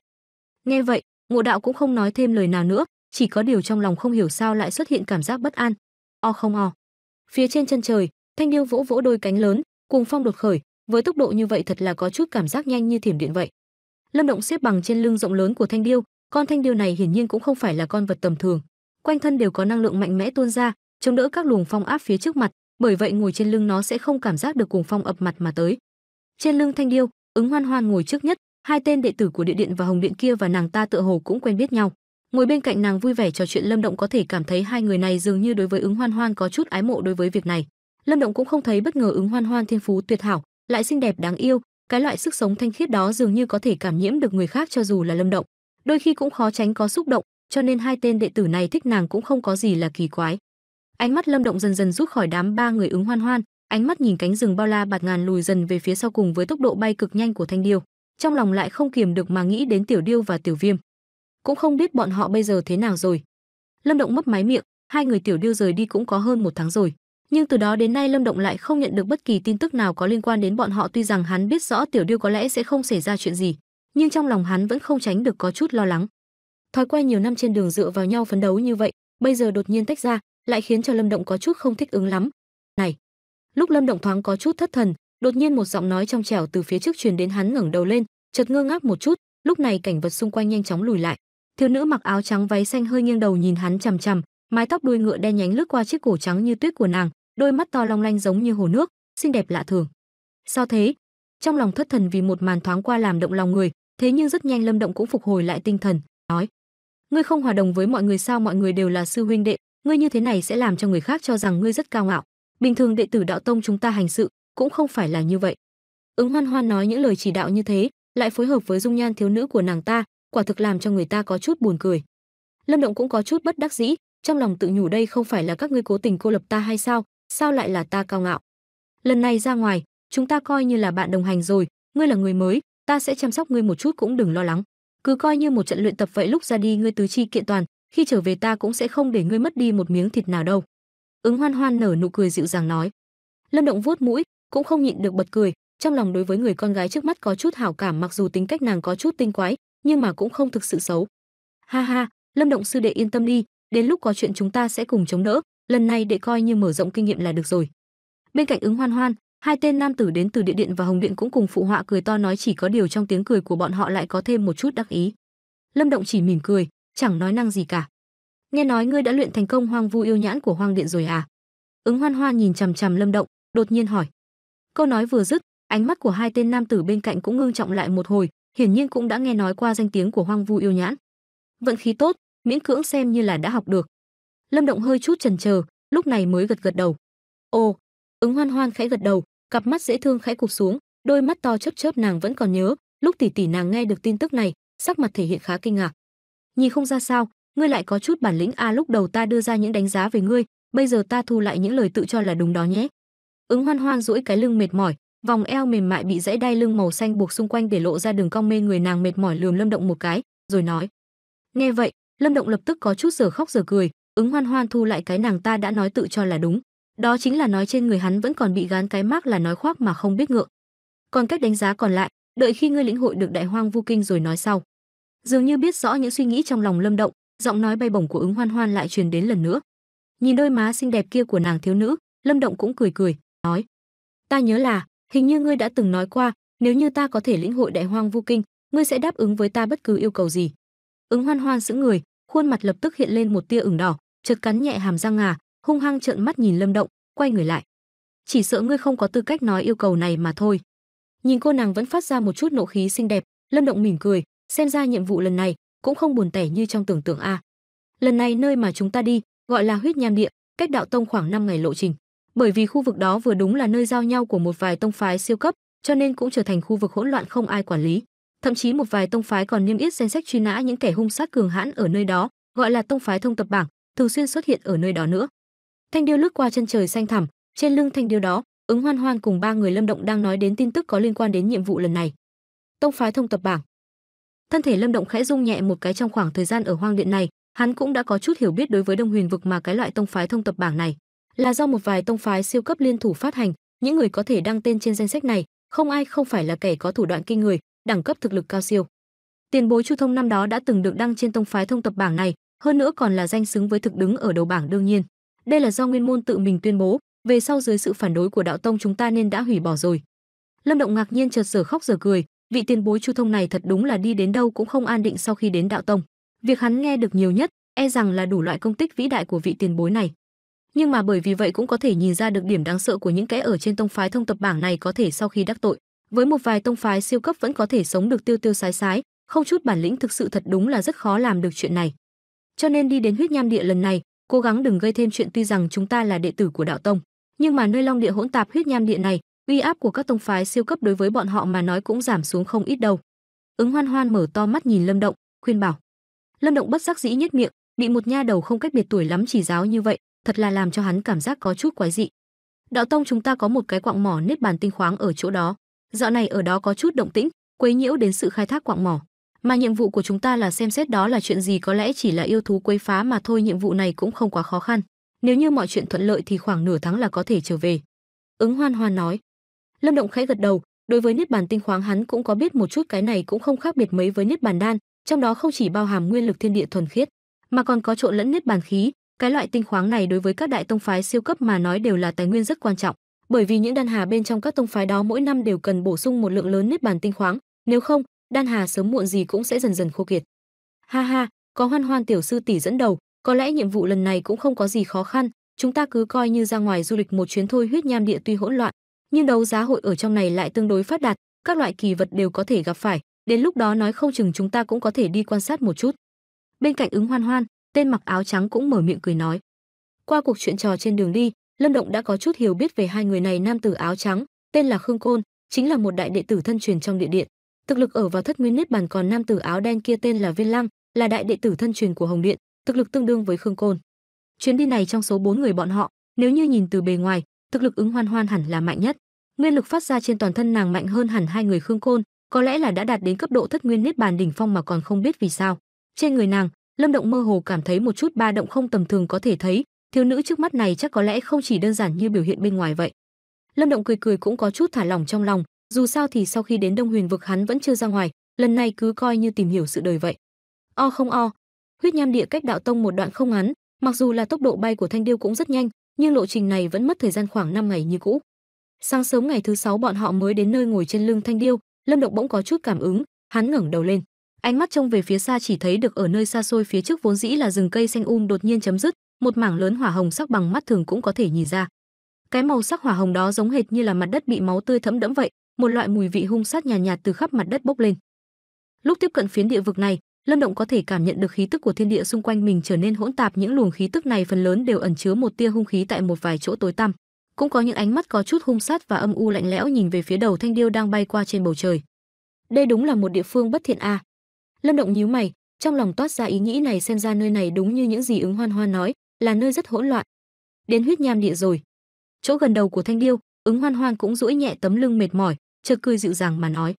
"Nghe vậy, Ngộ đạo cũng không nói thêm lời nào nữa, chỉ có điều trong lòng không hiểu sao lại xuất hiện cảm giác bất an. O không o. Phía trên chân trời, thanh điêu vỗ vỗ đôi cánh lớn, cuồng phong đột khởi, với tốc độ như vậy thật là có chút cảm giác nhanh như thiểm điện vậy. Lâm Động xếp bằng trên lưng rộng lớn của thanh điêu, con thanh điêu này hiển nhiên cũng không phải là con vật tầm thường, quanh thân đều có năng lượng mạnh mẽ tuôn ra, chống đỡ các luồng phong áp phía trước mặt, bởi vậy ngồi trên lưng nó sẽ không cảm giác được cuồng phong ập mặt mà tới. Trên lưng thanh điêu, ứng hoan hoan ngồi trước nhất, hai tên đệ tử của địa điện và hồng điện kia và nàng ta tựa hồ cũng quen biết nhau ngồi bên cạnh nàng vui vẻ trò chuyện lâm động có thể cảm thấy hai người này dường như đối với ứng hoan hoan có chút ái mộ đối với việc này lâm động cũng không thấy bất ngờ ứng hoan hoan thiên phú tuyệt hảo lại xinh đẹp đáng yêu cái loại sức sống thanh khiết đó dường như có thể cảm nhiễm được người khác cho dù là lâm động đôi khi cũng khó tránh có xúc động cho nên hai tên đệ tử này thích nàng cũng không có gì là kỳ quái ánh mắt lâm động dần dần rút khỏi đám ba người ứng hoan hoan ánh mắt nhìn cánh rừng bao la bạt ngàn lùi dần về phía sau cùng với tốc độ bay cực nhanh của thanh điêu trong lòng lại không kiềm được mà nghĩ đến Tiểu Điêu và Tiểu Viêm. Cũng không biết bọn họ bây giờ thế nào rồi. Lâm Động mất máy miệng, hai người Tiểu Điêu rời đi cũng có hơn một tháng rồi, nhưng từ đó đến nay Lâm Động lại không nhận được bất kỳ tin tức nào có liên quan đến bọn họ, tuy rằng hắn biết rõ Tiểu Điêu có lẽ sẽ không xảy ra chuyện gì, nhưng trong lòng hắn vẫn không tránh được có chút lo lắng. Thói quen nhiều năm trên đường dựa vào nhau phấn đấu như vậy, bây giờ đột nhiên tách ra, lại khiến cho Lâm Động có chút không thích ứng lắm. Này, lúc Lâm Động thoáng có chút thất thần, đột nhiên một giọng nói trong trẻo từ phía trước truyền đến hắn ngẩng đầu lên chợt ngơ ngác một chút lúc này cảnh vật xung quanh nhanh chóng lùi lại thiếu nữ mặc áo trắng váy xanh hơi nghiêng đầu nhìn hắn chằm chằm mái tóc đuôi ngựa đen nhánh lướt qua chiếc cổ trắng như tuyết của nàng đôi mắt to long lanh giống như hồ nước xinh đẹp lạ thường sao thế trong lòng thất thần vì một màn thoáng qua làm động lòng người thế nhưng rất nhanh lâm động cũng phục hồi lại tinh thần nói ngươi không hòa đồng với mọi người sao mọi người đều là sư huynh đệ ngươi như thế này sẽ làm cho người khác cho rằng ngươi rất cao ngạo bình thường đệ tử đạo tông chúng ta hành sự cũng không phải là như vậy. Ứng Hoan Hoan nói những lời chỉ đạo như thế, lại phối hợp với dung nhan thiếu nữ của nàng ta, quả thực làm cho người ta có chút buồn cười. Lâm Động cũng có chút bất đắc dĩ, trong lòng tự nhủ đây không phải là các ngươi cố tình cô lập ta hay sao, sao lại là ta cao ngạo. Lần này ra ngoài, chúng ta coi như là bạn đồng hành rồi, ngươi là người mới, ta sẽ chăm sóc ngươi một chút cũng đừng lo lắng. Cứ coi như một trận luyện tập vậy lúc ra đi ngươi tứ chi kiện toàn, khi trở về ta cũng sẽ không để ngươi mất đi một miếng thịt nào đâu. Ứng Hoan Hoan nở nụ cười dịu dàng nói. Lâm Động vuốt mũi, cũng không nhịn được bật cười, trong lòng đối với người con gái trước mắt có chút hảo cảm mặc dù tính cách nàng có chút tinh quái, nhưng mà cũng không thực sự xấu. Ha ha, Lâm Động sư đệ yên tâm đi, đến lúc có chuyện chúng ta sẽ cùng chống đỡ, lần này để coi như mở rộng kinh nghiệm là được rồi. Bên cạnh ứng hoan hoan, hai tên nam tử đến từ địa điện và hồng điện cũng cùng phụ họa cười to nói chỉ có điều trong tiếng cười của bọn họ lại có thêm một chút đắc ý. Lâm Động chỉ mỉm cười, chẳng nói năng gì cả. Nghe nói ngươi đã luyện thành công hoang vu yêu nhãn của hoang điện rồi à? Ứng hoan hoan nhìn chằm chằm Lâm Động, đột nhiên hỏi. Câu nói vừa dứt, ánh mắt của hai tên nam tử bên cạnh cũng ngưng trọng lại một hồi, hiển nhiên cũng đã nghe nói qua danh tiếng của Hoang Vu yêu nhãn. Vận khí tốt, miễn cưỡng xem như là đã học được. Lâm Động hơi chút chần chờ, lúc này mới gật gật đầu. "Ồ." Ứng Hoan Hoan khẽ gật đầu, cặp mắt dễ thương khẽ cụp xuống, đôi mắt to chớp chớp nàng vẫn còn nhớ, lúc tỷ tỷ nàng nghe được tin tức này, sắc mặt thể hiện khá kinh ngạc. "Nhìn không ra sao, ngươi lại có chút bản lĩnh a, à lúc đầu ta đưa ra những đánh giá về ngươi, bây giờ ta thu lại những lời tự cho là đúng đó nhé." ứng hoan hoan duỗi cái lưng mệt mỏi vòng eo mềm mại bị dãy đai lưng màu xanh buộc xung quanh để lộ ra đường cong mê người nàng mệt mỏi lườm lâm động một cái rồi nói nghe vậy lâm động lập tức có chút giờ khóc giờ cười ứng hoan hoan thu lại cái nàng ta đã nói tự cho là đúng đó chính là nói trên người hắn vẫn còn bị gán cái mác là nói khoác mà không biết ngượng còn cách đánh giá còn lại đợi khi ngươi lĩnh hội được đại hoang vu kinh rồi nói sau dường như biết rõ những suy nghĩ trong lòng lâm động giọng nói bay bổng của ứng hoan hoan lại truyền đến lần nữa nhìn đôi má xinh đẹp kia của nàng thiếu nữ lâm động cũng cười cười nói ta nhớ là hình như ngươi đã từng nói qua nếu như ta có thể lĩnh hội đại hoang vu kinh ngươi sẽ đáp ứng với ta bất cứ yêu cầu gì ứng hoan hoan sững người khuôn mặt lập tức hiện lên một tia ửng đỏ chợt cắn nhẹ hàm răng ngà hung hăng trợn mắt nhìn lâm động quay người lại chỉ sợ ngươi không có tư cách nói yêu cầu này mà thôi nhìn cô nàng vẫn phát ra một chút nộ khí xinh đẹp lâm động mỉm cười xem ra nhiệm vụ lần này cũng không buồn tẻ như trong tưởng tượng a lần này nơi mà chúng ta đi gọi là huyết nham địa cách đạo tông khoảng 5 ngày lộ trình bởi vì khu vực đó vừa đúng là nơi giao nhau của một vài tông phái siêu cấp, cho nên cũng trở thành khu vực hỗn loạn không ai quản lý. Thậm chí một vài tông phái còn niêm yết danh sách truy nã những kẻ hung sát cường hãn ở nơi đó, gọi là tông phái thông tập bảng, thường xuyên xuất hiện ở nơi đó nữa. Thanh điêu lướt qua chân trời xanh thẳm, trên lưng thanh điêu đó, ứng hoan hoan cùng ba người lâm động đang nói đến tin tức có liên quan đến nhiệm vụ lần này. Tông phái thông tập bảng. Thân thể lâm động khẽ rung nhẹ một cái trong khoảng thời gian ở hoang điện này, hắn cũng đã có chút hiểu biết đối với đông huyền vực mà cái loại tông phái thông tập bảng này là do một vài tông phái siêu cấp liên thủ phát hành, những người có thể đăng tên trên danh sách này, không ai không phải là kẻ có thủ đoạn kinh người, đẳng cấp thực lực cao siêu. Tiền bối Chu Thông năm đó đã từng được đăng trên tông phái thông tập bảng này, hơn nữa còn là danh xứng với thực đứng ở đầu bảng đương nhiên. Đây là do Nguyên môn tự mình tuyên bố, về sau dưới sự phản đối của đạo tông chúng ta nên đã hủy bỏ rồi. Lâm Động ngạc nhiên chợt sở khóc giờ cười, vị tiền bối Chu Thông này thật đúng là đi đến đâu cũng không an định sau khi đến đạo tông. Việc hắn nghe được nhiều nhất, e rằng là đủ loại công tích vĩ đại của vị tiền bối này nhưng mà bởi vì vậy cũng có thể nhìn ra được điểm đáng sợ của những kẻ ở trên tông phái thông tập bảng này có thể sau khi đắc tội với một vài tông phái siêu cấp vẫn có thể sống được tiêu tiêu sái sái không chút bản lĩnh thực sự thật đúng là rất khó làm được chuyện này cho nên đi đến huyết nham địa lần này cố gắng đừng gây thêm chuyện tuy rằng chúng ta là đệ tử của đạo tông nhưng mà nơi long địa hỗn tạp huyết nham địa này uy áp của các tông phái siêu cấp đối với bọn họ mà nói cũng giảm xuống không ít đâu ứng hoan hoan mở to mắt nhìn lâm động khuyên bảo lâm động bất giác dĩ nhất miệng bị một nha đầu không cách biệt tuổi lắm chỉ giáo như vậy thật là làm cho hắn cảm giác có chút quái dị. Đạo tông chúng ta có một cái quặng mỏ nếp bàn tinh khoáng ở chỗ đó, dạo này ở đó có chút động tĩnh, quấy nhiễu đến sự khai thác quặng mỏ. Mà nhiệm vụ của chúng ta là xem xét đó là chuyện gì có lẽ chỉ là yêu thú quấy phá mà thôi, nhiệm vụ này cũng không quá khó khăn. Nếu như mọi chuyện thuận lợi thì khoảng nửa tháng là có thể trở về." Ứng Hoan Hoan nói. Lâm Động khẽ gật đầu, đối với nếp bàn tinh khoáng hắn cũng có biết một chút cái này cũng không khác biệt mấy với nếp bàn đan, trong đó không chỉ bao hàm nguyên lực thiên địa thuần khiết, mà còn có trộn lẫn nếp bàn khí, cái loại tinh khoáng này đối với các đại tông phái siêu cấp mà nói đều là tài nguyên rất quan trọng, bởi vì những đan hà bên trong các tông phái đó mỗi năm đều cần bổ sung một lượng lớn nếp bàn tinh khoáng, nếu không, đan hà sớm muộn gì cũng sẽ dần dần khô kiệt. Ha ha, có Hoan Hoan tiểu sư tỷ dẫn đầu, có lẽ nhiệm vụ lần này cũng không có gì khó khăn, chúng ta cứ coi như ra ngoài du lịch một chuyến thôi, huyết nham địa tuy hỗn loạn, nhưng đấu giá hội ở trong này lại tương đối phát đạt, các loại kỳ vật đều có thể gặp phải, đến lúc đó nói không chừng chúng ta cũng có thể đi quan sát một chút. Bên cạnh ứng Hoan Hoan, tên mặc áo trắng cũng mở miệng cười nói qua cuộc chuyện trò trên đường đi lâm động đã có chút hiểu biết về hai người này nam tử áo trắng tên là khương côn chính là một đại đệ tử thân truyền trong địa điện thực lực ở vào thất nguyên nếp bàn còn nam tử áo đen kia tên là viên lăng là đại đệ tử thân truyền của hồng điện thực lực tương đương với khương côn chuyến đi này trong số bốn người bọn họ nếu như nhìn từ bề ngoài thực lực ứng hoan hoan hẳn là mạnh nhất nguyên lực phát ra trên toàn thân nàng mạnh hơn hẳn hai người khương côn có lẽ là đã đạt đến cấp độ thất nguyên nếp bàn đỉnh phong mà còn không biết vì sao trên người nàng Lâm Động mơ hồ cảm thấy một chút ba động không tầm thường có thể thấy, thiếu nữ trước mắt này chắc có lẽ không chỉ đơn giản như biểu hiện bên ngoài vậy. Lâm Động cười cười cũng có chút thả lỏng trong lòng, dù sao thì sau khi đến Đông Huyền vực hắn vẫn chưa ra ngoài, lần này cứ coi như tìm hiểu sự đời vậy. O không o, huyết nham địa cách đạo tông một đoạn không ngắn, mặc dù là tốc độ bay của thanh điêu cũng rất nhanh, nhưng lộ trình này vẫn mất thời gian khoảng 5 ngày như cũ. Sáng sớm ngày thứ sáu bọn họ mới đến nơi ngồi trên lưng thanh điêu, Lâm Động bỗng có chút cảm ứng, hắn ngẩng đầu lên ánh mắt trông về phía xa chỉ thấy được ở nơi xa xôi phía trước vốn dĩ là rừng cây xanh um đột nhiên chấm dứt một mảng lớn hỏa hồng sắc bằng mắt thường cũng có thể nhìn ra cái màu sắc hỏa hồng đó giống hệt như là mặt đất bị máu tươi thấm đẫm vậy một loại mùi vị hung sát nhàn nhạt, nhạt từ khắp mặt đất bốc lên lúc tiếp cận phiến địa vực này lâm động có thể cảm nhận được khí tức của thiên địa xung quanh mình trở nên hỗn tạp những luồng khí tức này phần lớn đều ẩn chứa một tia hung khí tại một vài chỗ tối tăm cũng có những ánh mắt có chút hung sát và âm u lạnh lẽo nhìn về phía đầu thanh điêu đang bay qua trên bầu trời đây đúng là một địa phương bất thiện a à lâm động nhíu mày trong lòng toát ra ý nghĩ này xem ra nơi này đúng như những gì ứng hoan hoan nói là nơi rất hỗn loạn đến huyết nham địa rồi chỗ gần đầu của thanh điêu ứng hoan hoan cũng duỗi nhẹ tấm lưng mệt mỏi chợt cười dịu dàng mà nói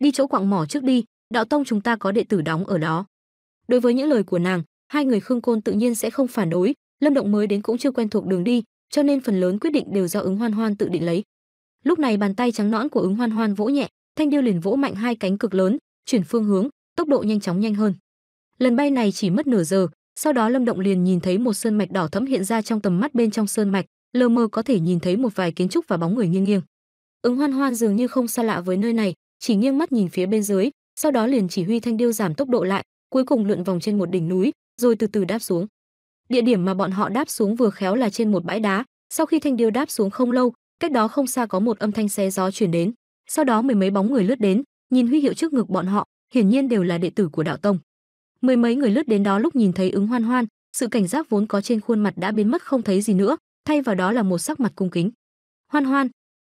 đi chỗ quạng mỏ trước đi đạo tông chúng ta có đệ tử đóng ở đó đối với những lời của nàng hai người khương côn tự nhiên sẽ không phản đối lâm động mới đến cũng chưa quen thuộc đường đi cho nên phần lớn quyết định đều do ứng hoan hoan tự định lấy lúc này bàn tay trắng nõn của ứng hoan hoan vỗ nhẹ thanh điêu liền vỗ mạnh hai cánh cực lớn chuyển phương hướng tốc độ nhanh chóng nhanh hơn. Lần bay này chỉ mất nửa giờ, sau đó Lâm Động liền nhìn thấy một sơn mạch đỏ thẫm hiện ra trong tầm mắt bên trong sơn mạch, lờ mơ có thể nhìn thấy một vài kiến trúc và bóng người nghiêng nghiêng. Ứng Hoan Hoan dường như không xa lạ với nơi này, chỉ nghiêng mắt nhìn phía bên dưới, sau đó liền chỉ huy thanh điêu giảm tốc độ lại, cuối cùng lượn vòng trên một đỉnh núi, rồi từ từ đáp xuống. Địa điểm mà bọn họ đáp xuống vừa khéo là trên một bãi đá, sau khi thanh điêu đáp xuống không lâu, cách đó không xa có một âm thanh xe gió truyền đến, sau đó mười mấy bóng người lướt đến, nhìn huy hiệu trước ngực bọn họ, hiển nhiên đều là đệ tử của đạo tông. Mười mấy người lướt đến đó lúc nhìn thấy ứng hoan hoan, sự cảnh giác vốn có trên khuôn mặt đã biến mất không thấy gì nữa, thay vào đó là một sắc mặt cung kính. Hoan hoan,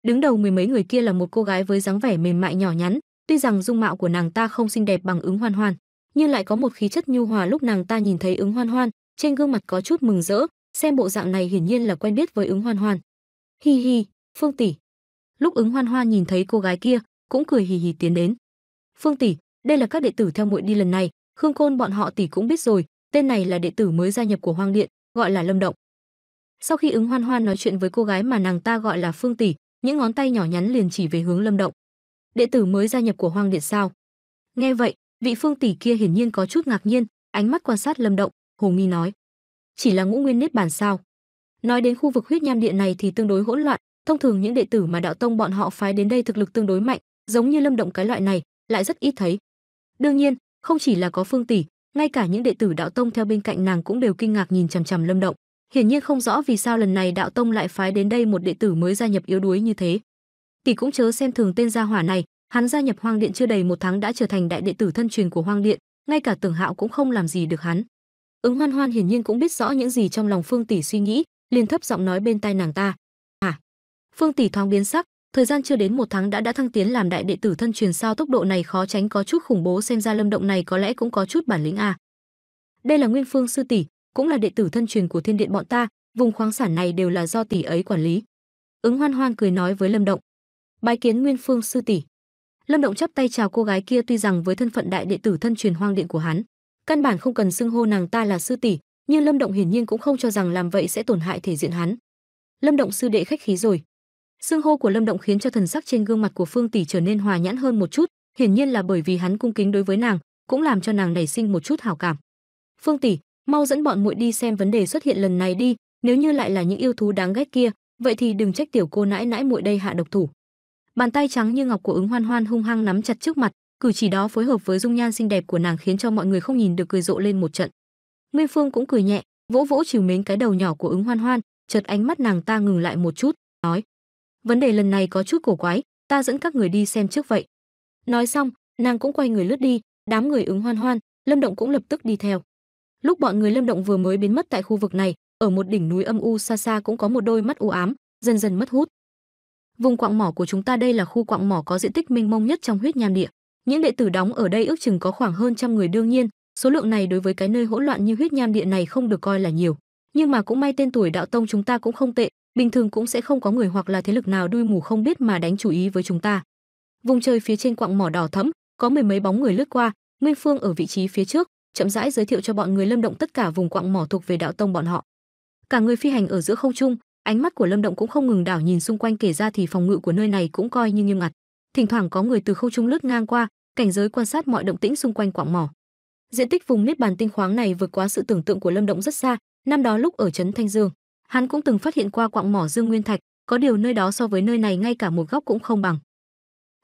đứng đầu mười mấy người kia là một cô gái với dáng vẻ mềm mại nhỏ nhắn, tuy rằng dung mạo của nàng ta không xinh đẹp bằng ứng hoan hoan, nhưng lại có một khí chất nhu hòa lúc nàng ta nhìn thấy ứng hoan hoan, trên gương mặt có chút mừng rỡ, xem bộ dạng này hiển nhiên là quen biết với ứng hoan hoan. Hi hi, Phương tỷ. Lúc ứng hoan hoan nhìn thấy cô gái kia, cũng cười hì hì tiến đến. Phương tỷ, đây là các đệ tử theo muội đi lần này khương côn bọn họ tỷ cũng biết rồi tên này là đệ tử mới gia nhập của hoang điện gọi là lâm động sau khi ứng hoan hoan nói chuyện với cô gái mà nàng ta gọi là phương tỷ những ngón tay nhỏ nhắn liền chỉ về hướng lâm động đệ tử mới gia nhập của hoang điện sao nghe vậy vị phương tỷ kia hiển nhiên có chút ngạc nhiên ánh mắt quan sát lâm động hồ nghi nói chỉ là ngũ nguyên niết bàn sao nói đến khu vực huyết nham điện này thì tương đối hỗn loạn thông thường những đệ tử mà đạo tông bọn họ phái đến đây thực lực tương đối mạnh giống như lâm động cái loại này lại rất ít thấy Đương nhiên, không chỉ là có Phương tỷ, ngay cả những đệ tử đạo tông theo bên cạnh nàng cũng đều kinh ngạc nhìn chằm chằm Lâm Động. Hiển nhiên không rõ vì sao lần này đạo tông lại phái đến đây một đệ tử mới gia nhập yếu đuối như thế. Tỷ cũng chớ xem thường tên gia hỏa này, hắn gia nhập Hoang Điện chưa đầy một tháng đã trở thành đại đệ tử thân truyền của Hoang Điện, ngay cả Tưởng Hạo cũng không làm gì được hắn. Ứng Hoan Hoan hiển nhiên cũng biết rõ những gì trong lòng Phương tỷ suy nghĩ, liền thấp giọng nói bên tai nàng ta. "À?" Phương tỷ thoáng biến sắc, thời gian chưa đến một tháng đã đã thăng tiến làm đại đệ tử thân truyền sao tốc độ này khó tránh có chút khủng bố xem ra lâm động này có lẽ cũng có chút bản lĩnh à đây là nguyên phương sư tỷ cũng là đệ tử thân truyền của thiên điện bọn ta vùng khoáng sản này đều là do tỷ ấy quản lý ứng hoan hoan cười nói với lâm động bái kiến nguyên phương sư tỷ lâm động chắp tay chào cô gái kia tuy rằng với thân phận đại đệ tử thân truyền hoang điện của hắn căn bản không cần xưng hô nàng ta là sư tỷ nhưng lâm động hiển nhiên cũng không cho rằng làm vậy sẽ tổn hại thể diện hắn lâm động sư đệ khách khí rồi sương hô của Lâm Động khiến cho thần sắc trên gương mặt của Phương tỷ trở nên hòa nhãn hơn một chút, hiển nhiên là bởi vì hắn cung kính đối với nàng, cũng làm cho nàng nảy sinh một chút hảo cảm. "Phương tỷ, mau dẫn bọn muội đi xem vấn đề xuất hiện lần này đi, nếu như lại là những yêu thú đáng ghét kia, vậy thì đừng trách tiểu cô nãi nãi muội đây hạ độc thủ." Bàn tay trắng như ngọc của ứng Hoan Hoan hung hăng nắm chặt trước mặt, cử chỉ đó phối hợp với dung nhan xinh đẹp của nàng khiến cho mọi người không nhìn được cười rộ lên một trận. Nguyên Phương cũng cười nhẹ, vỗ vỗ chiều mến cái đầu nhỏ của ứng Hoan Hoan, chợt ánh mắt nàng ta ngừng lại một chút, nói: vấn đề lần này có chút cổ quái ta dẫn các người đi xem trước vậy nói xong nàng cũng quay người lướt đi đám người ứng hoan hoan lâm động cũng lập tức đi theo lúc bọn người lâm động vừa mới biến mất tại khu vực này ở một đỉnh núi âm u xa xa cũng có một đôi mắt u ám dần dần mất hút vùng quạng mỏ của chúng ta đây là khu quạng mỏ có diện tích mênh mông nhất trong huyết nham địa những đệ tử đóng ở đây ước chừng có khoảng hơn trăm người đương nhiên số lượng này đối với cái nơi hỗn loạn như huyết nham địa này không được coi là nhiều nhưng mà cũng may tên tuổi đạo tông chúng ta cũng không tệ bình thường cũng sẽ không có người hoặc là thế lực nào đuôi mù không biết mà đánh chú ý với chúng ta. Vùng trời phía trên quặng mỏ đỏ thẫm, có mười mấy bóng người lướt qua, nguyên Phương ở vị trí phía trước, chậm rãi giới thiệu cho bọn người Lâm Động tất cả vùng quặng mỏ thuộc về đạo tông bọn họ. Cả người phi hành ở giữa không trung, ánh mắt của Lâm Động cũng không ngừng đảo nhìn xung quanh kể ra thì phòng ngự của nơi này cũng coi như nghiêm ngặt. Thỉnh thoảng có người từ không trung lướt ngang qua, cảnh giới quan sát mọi động tĩnh xung quanh quặng mỏ. Diện tích vùng niết bàn tinh khoáng này vượt quá sự tưởng tượng của Lâm Động rất xa, năm đó lúc ở trấn Thanh Dương. Hắn cũng từng phát hiện qua quặng mỏ Dương Nguyên Thạch, có điều nơi đó so với nơi này ngay cả một góc cũng không bằng.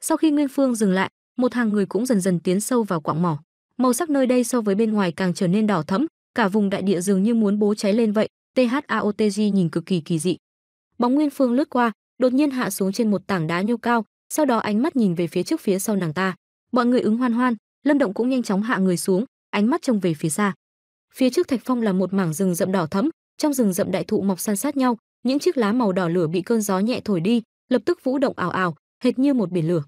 Sau khi Nguyên Phương dừng lại, một hàng người cũng dần dần tiến sâu vào quặng mỏ. Màu sắc nơi đây so với bên ngoài càng trở nên đỏ thẫm, cả vùng đại địa dường như muốn bố cháy lên vậy, THAOTG nhìn cực kỳ kỳ dị. Bóng Nguyên Phương lướt qua, đột nhiên hạ xuống trên một tảng đá nhô cao, sau đó ánh mắt nhìn về phía trước phía sau nàng ta. Mọi người ứng hoan hoan, Lâm Động cũng nhanh chóng hạ người xuống, ánh mắt trông về phía xa. Phía trước Thạch Phong là một mảng rừng rậm đỏ thẫm, trong rừng rậm đại thụ mọc san sát nhau những chiếc lá màu đỏ lửa bị cơn gió nhẹ thổi đi lập tức vũ động ảo ảo hệt như một biển lửa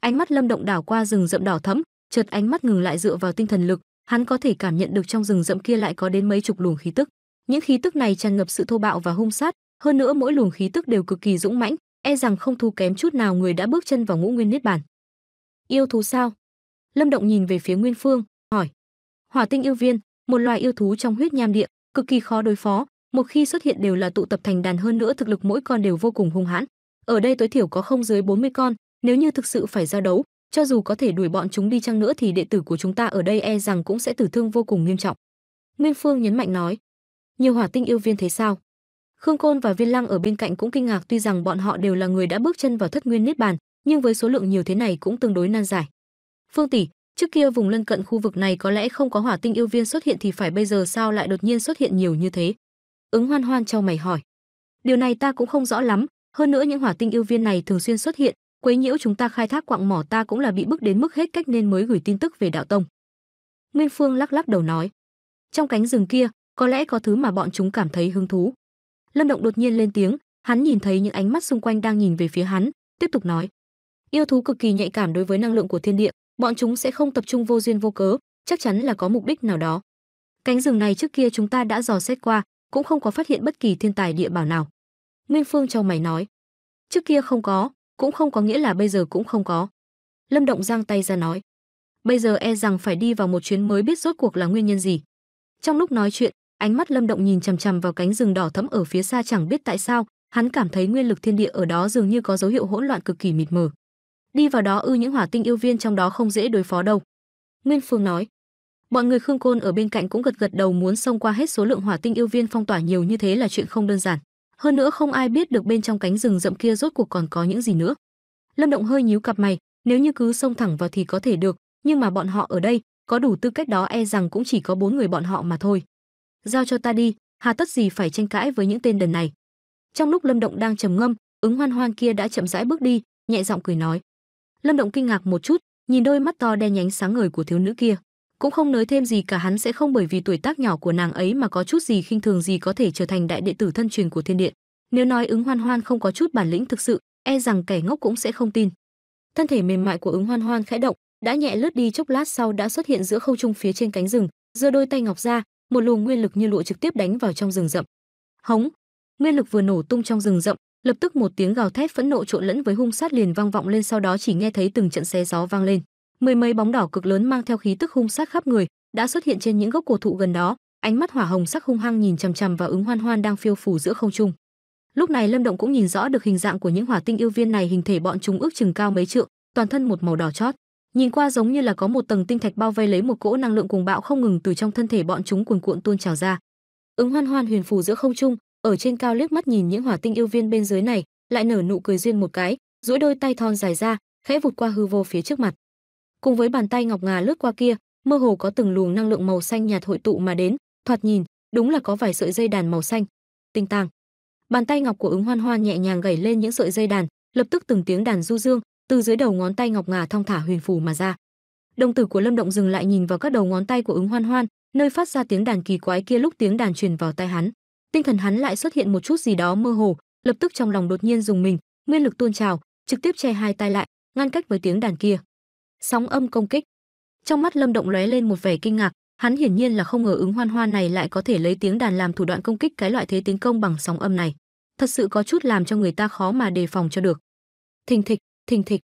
ánh mắt lâm động đảo qua rừng rậm đỏ thẫm chợt ánh mắt ngừng lại dựa vào tinh thần lực hắn có thể cảm nhận được trong rừng rậm kia lại có đến mấy chục luồng khí tức những khí tức này tràn ngập sự thô bạo và hung sát hơn nữa mỗi luồng khí tức đều cực kỳ dũng mãnh e rằng không thua kém chút nào người đã bước chân vào ngũ nguyên niết bàn yêu thú sao lâm động nhìn về phía nguyên phương hỏi hỏa tinh yêu viên một loài yêu thú trong huyết nham địa cực kỳ khó đối phó, một khi xuất hiện đều là tụ tập thành đàn hơn nữa thực lực mỗi con đều vô cùng hung hãn. Ở đây tối thiểu có không dưới 40 con, nếu như thực sự phải giao đấu, cho dù có thể đuổi bọn chúng đi chăng nữa thì đệ tử của chúng ta ở đây e rằng cũng sẽ tử thương vô cùng nghiêm trọng. Nguyên Phương nhấn mạnh nói, nhiều hỏa tinh yêu viên thế sao? Khương Côn và Viên Lăng ở bên cạnh cũng kinh ngạc tuy rằng bọn họ đều là người đã bước chân vào thất nguyên niết bàn, nhưng với số lượng nhiều thế này cũng tương đối nan giải. Phương tỷ, Trước kia vùng lân cận khu vực này có lẽ không có hỏa tinh yêu viên xuất hiện thì phải bây giờ sao lại đột nhiên xuất hiện nhiều như thế? Ứng Hoan Hoan trao mày hỏi. Điều này ta cũng không rõ lắm, hơn nữa những hỏa tinh yêu viên này thường xuyên xuất hiện, quấy nhiễu chúng ta khai thác quạng mỏ ta cũng là bị bức đến mức hết cách nên mới gửi tin tức về đạo tông. Nguyên Phương lắc lắc đầu nói, trong cánh rừng kia, có lẽ có thứ mà bọn chúng cảm thấy hứng thú. Lâm Động đột nhiên lên tiếng, hắn nhìn thấy những ánh mắt xung quanh đang nhìn về phía hắn, tiếp tục nói: "Yêu thú cực kỳ nhạy cảm đối với năng lượng của thiên địa, bọn chúng sẽ không tập trung vô duyên vô cớ, chắc chắn là có mục đích nào đó. Cánh rừng này trước kia chúng ta đã dò xét qua, cũng không có phát hiện bất kỳ thiên tài địa bảo nào. Nguyên Phương cho mày nói, trước kia không có, cũng không có nghĩa là bây giờ cũng không có. Lâm Động giang tay ra nói, bây giờ e rằng phải đi vào một chuyến mới biết rốt cuộc là nguyên nhân gì. Trong lúc nói chuyện, ánh mắt Lâm Động nhìn chằm chằm vào cánh rừng đỏ thẫm ở phía xa chẳng biết tại sao, hắn cảm thấy nguyên lực thiên địa ở đó dường như có dấu hiệu hỗn loạn cực kỳ mịt mờ đi vào đó ư những hỏa tinh yêu viên trong đó không dễ đối phó đâu nguyên phương nói mọi người khương côn ở bên cạnh cũng gật gật đầu muốn xông qua hết số lượng hỏa tinh yêu viên phong tỏa nhiều như thế là chuyện không đơn giản hơn nữa không ai biết được bên trong cánh rừng rậm kia rốt cuộc còn có những gì nữa lâm động hơi nhíu cặp mày nếu như cứ xông thẳng vào thì có thể được nhưng mà bọn họ ở đây có đủ tư cách đó e rằng cũng chỉ có bốn người bọn họ mà thôi giao cho ta đi hà tất gì phải tranh cãi với những tên đần này trong lúc lâm động đang trầm ngâm ứng hoan hoan kia đã chậm rãi bước đi nhẹ giọng cười nói Lâm Động kinh ngạc một chút, nhìn đôi mắt to đen nhánh sáng ngời của thiếu nữ kia, cũng không nói thêm gì cả hắn sẽ không bởi vì tuổi tác nhỏ của nàng ấy mà có chút gì khinh thường gì có thể trở thành đại đệ tử thân truyền của thiên điện. Nếu nói ứng Hoan Hoan không có chút bản lĩnh thực sự, e rằng kẻ ngốc cũng sẽ không tin. Thân thể mềm mại của ứng Hoan Hoan khẽ động, đã nhẹ lướt đi chốc lát sau đã xuất hiện giữa không trung phía trên cánh rừng, giơ đôi tay ngọc ra, một luồng nguyên lực như lụa trực tiếp đánh vào trong rừng rậm. Hống, nguyên lực vừa nổ tung trong rừng rậm, lập tức một tiếng gào thét phẫn nộ trộn lẫn với hung sát liền vang vọng lên sau đó chỉ nghe thấy từng trận xé gió vang lên mười mấy bóng đỏ cực lớn mang theo khí tức hung sát khắp người đã xuất hiện trên những gốc cổ thụ gần đó ánh mắt hỏa hồng sắc hung hăng nhìn chằm chằm vào ứng hoan hoan đang phiêu phủ giữa không trung lúc này lâm động cũng nhìn rõ được hình dạng của những hỏa tinh yêu viên này hình thể bọn chúng ước chừng cao mấy trượng toàn thân một màu đỏ chót nhìn qua giống như là có một tầng tinh thạch bao vây lấy một cỗ năng lượng cuồng bạo không ngừng từ trong thân thể bọn chúng cuồn cuộn tuôn trào ra ứng hoan hoan huyền phù giữa không trung ở trên cao liếc mắt nhìn những hỏa tinh yêu viên bên dưới này, lại nở nụ cười duyên một cái, duỗi đôi tay thon dài ra, khẽ vụt qua hư vô phía trước mặt. Cùng với bàn tay ngọc ngà lướt qua kia, mơ hồ có từng luồng năng lượng màu xanh nhạt hội tụ mà đến, thoạt nhìn, đúng là có vài sợi dây đàn màu xanh. Tinh tàng. Bàn tay ngọc của ứng Hoan Hoan nhẹ nhàng gảy lên những sợi dây đàn, lập tức từng tiếng đàn du dương, từ dưới đầu ngón tay ngọc ngà thong thả huyền phù mà ra. Đồng tử của Lâm Động dừng lại nhìn vào các đầu ngón tay của ứng Hoan Hoan, nơi phát ra tiếng đàn kỳ quái kia lúc tiếng đàn truyền vào tai hắn tinh thần hắn lại xuất hiện một chút gì đó mơ hồ, lập tức trong lòng đột nhiên dùng mình, nguyên lực tuôn trào, trực tiếp che hai tay lại, ngăn cách với tiếng đàn kia. Sóng âm công kích. Trong mắt Lâm Động lóe lên một vẻ kinh ngạc, hắn hiển nhiên là không ngờ ứng Hoan Hoan này lại có thể lấy tiếng đàn làm thủ đoạn công kích cái loại thế tiến công bằng sóng âm này. Thật sự có chút làm cho người ta khó mà đề phòng cho được. Thình thịch, thình thịch.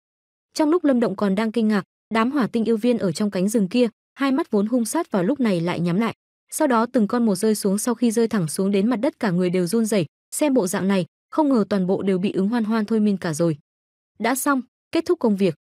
Trong lúc Lâm Động còn đang kinh ngạc, đám hỏa tinh yêu viên ở trong cánh rừng kia, hai mắt vốn hung sát vào lúc này lại nhắm lại sau đó từng con một rơi xuống sau khi rơi thẳng xuống đến mặt đất cả người đều run rẩy xem bộ dạng này không ngờ toàn bộ đều bị ứng hoan hoan thôi miên cả rồi đã xong kết thúc công việc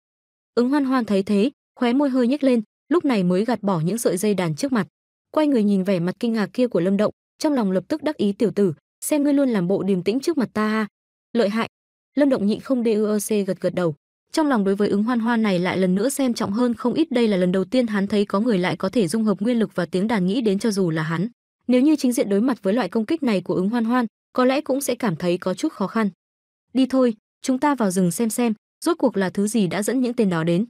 ứng hoan hoan thấy thế khóe môi hơi nhếch lên lúc này mới gạt bỏ những sợi dây đàn trước mặt quay người nhìn vẻ mặt kinh ngạc kia của lâm động trong lòng lập tức đắc ý tiểu tử xem ngươi luôn làm bộ điềm tĩnh trước mặt ta ha lợi hại lâm động nhịn không đê ư gật gật đầu trong lòng đối với ứng hoan hoan này lại lần nữa xem trọng hơn không ít đây là lần đầu tiên hắn thấy có người lại có thể dung hợp nguyên lực và tiếng đàn nghĩ đến cho dù là hắn nếu như chính diện đối mặt với loại công kích này của ứng hoan hoan có lẽ cũng sẽ cảm thấy có chút khó khăn đi thôi chúng ta vào rừng xem xem rốt cuộc là thứ gì đã dẫn những tên đó đến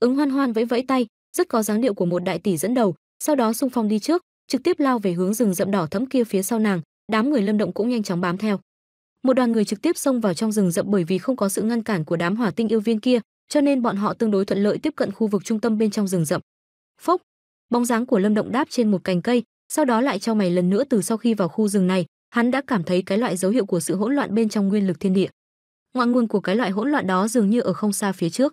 ứng hoan hoan vẫy vẫy tay rất có dáng điệu của một đại tỷ dẫn đầu sau đó xung phong đi trước trực tiếp lao về hướng rừng rậm đỏ thẫm kia phía sau nàng đám người lâm động cũng nhanh chóng bám theo một đoàn người trực tiếp xông vào trong rừng rậm bởi vì không có sự ngăn cản của đám hỏa tinh yêu viên kia, cho nên bọn họ tương đối thuận lợi tiếp cận khu vực trung tâm bên trong rừng rậm. Phốc, bóng dáng của Lâm Động đáp trên một cành cây, sau đó lại cho mày lần nữa từ sau khi vào khu rừng này, hắn đã cảm thấy cái loại dấu hiệu của sự hỗn loạn bên trong nguyên lực thiên địa. Ngọn nguồn của cái loại hỗn loạn đó dường như ở không xa phía trước.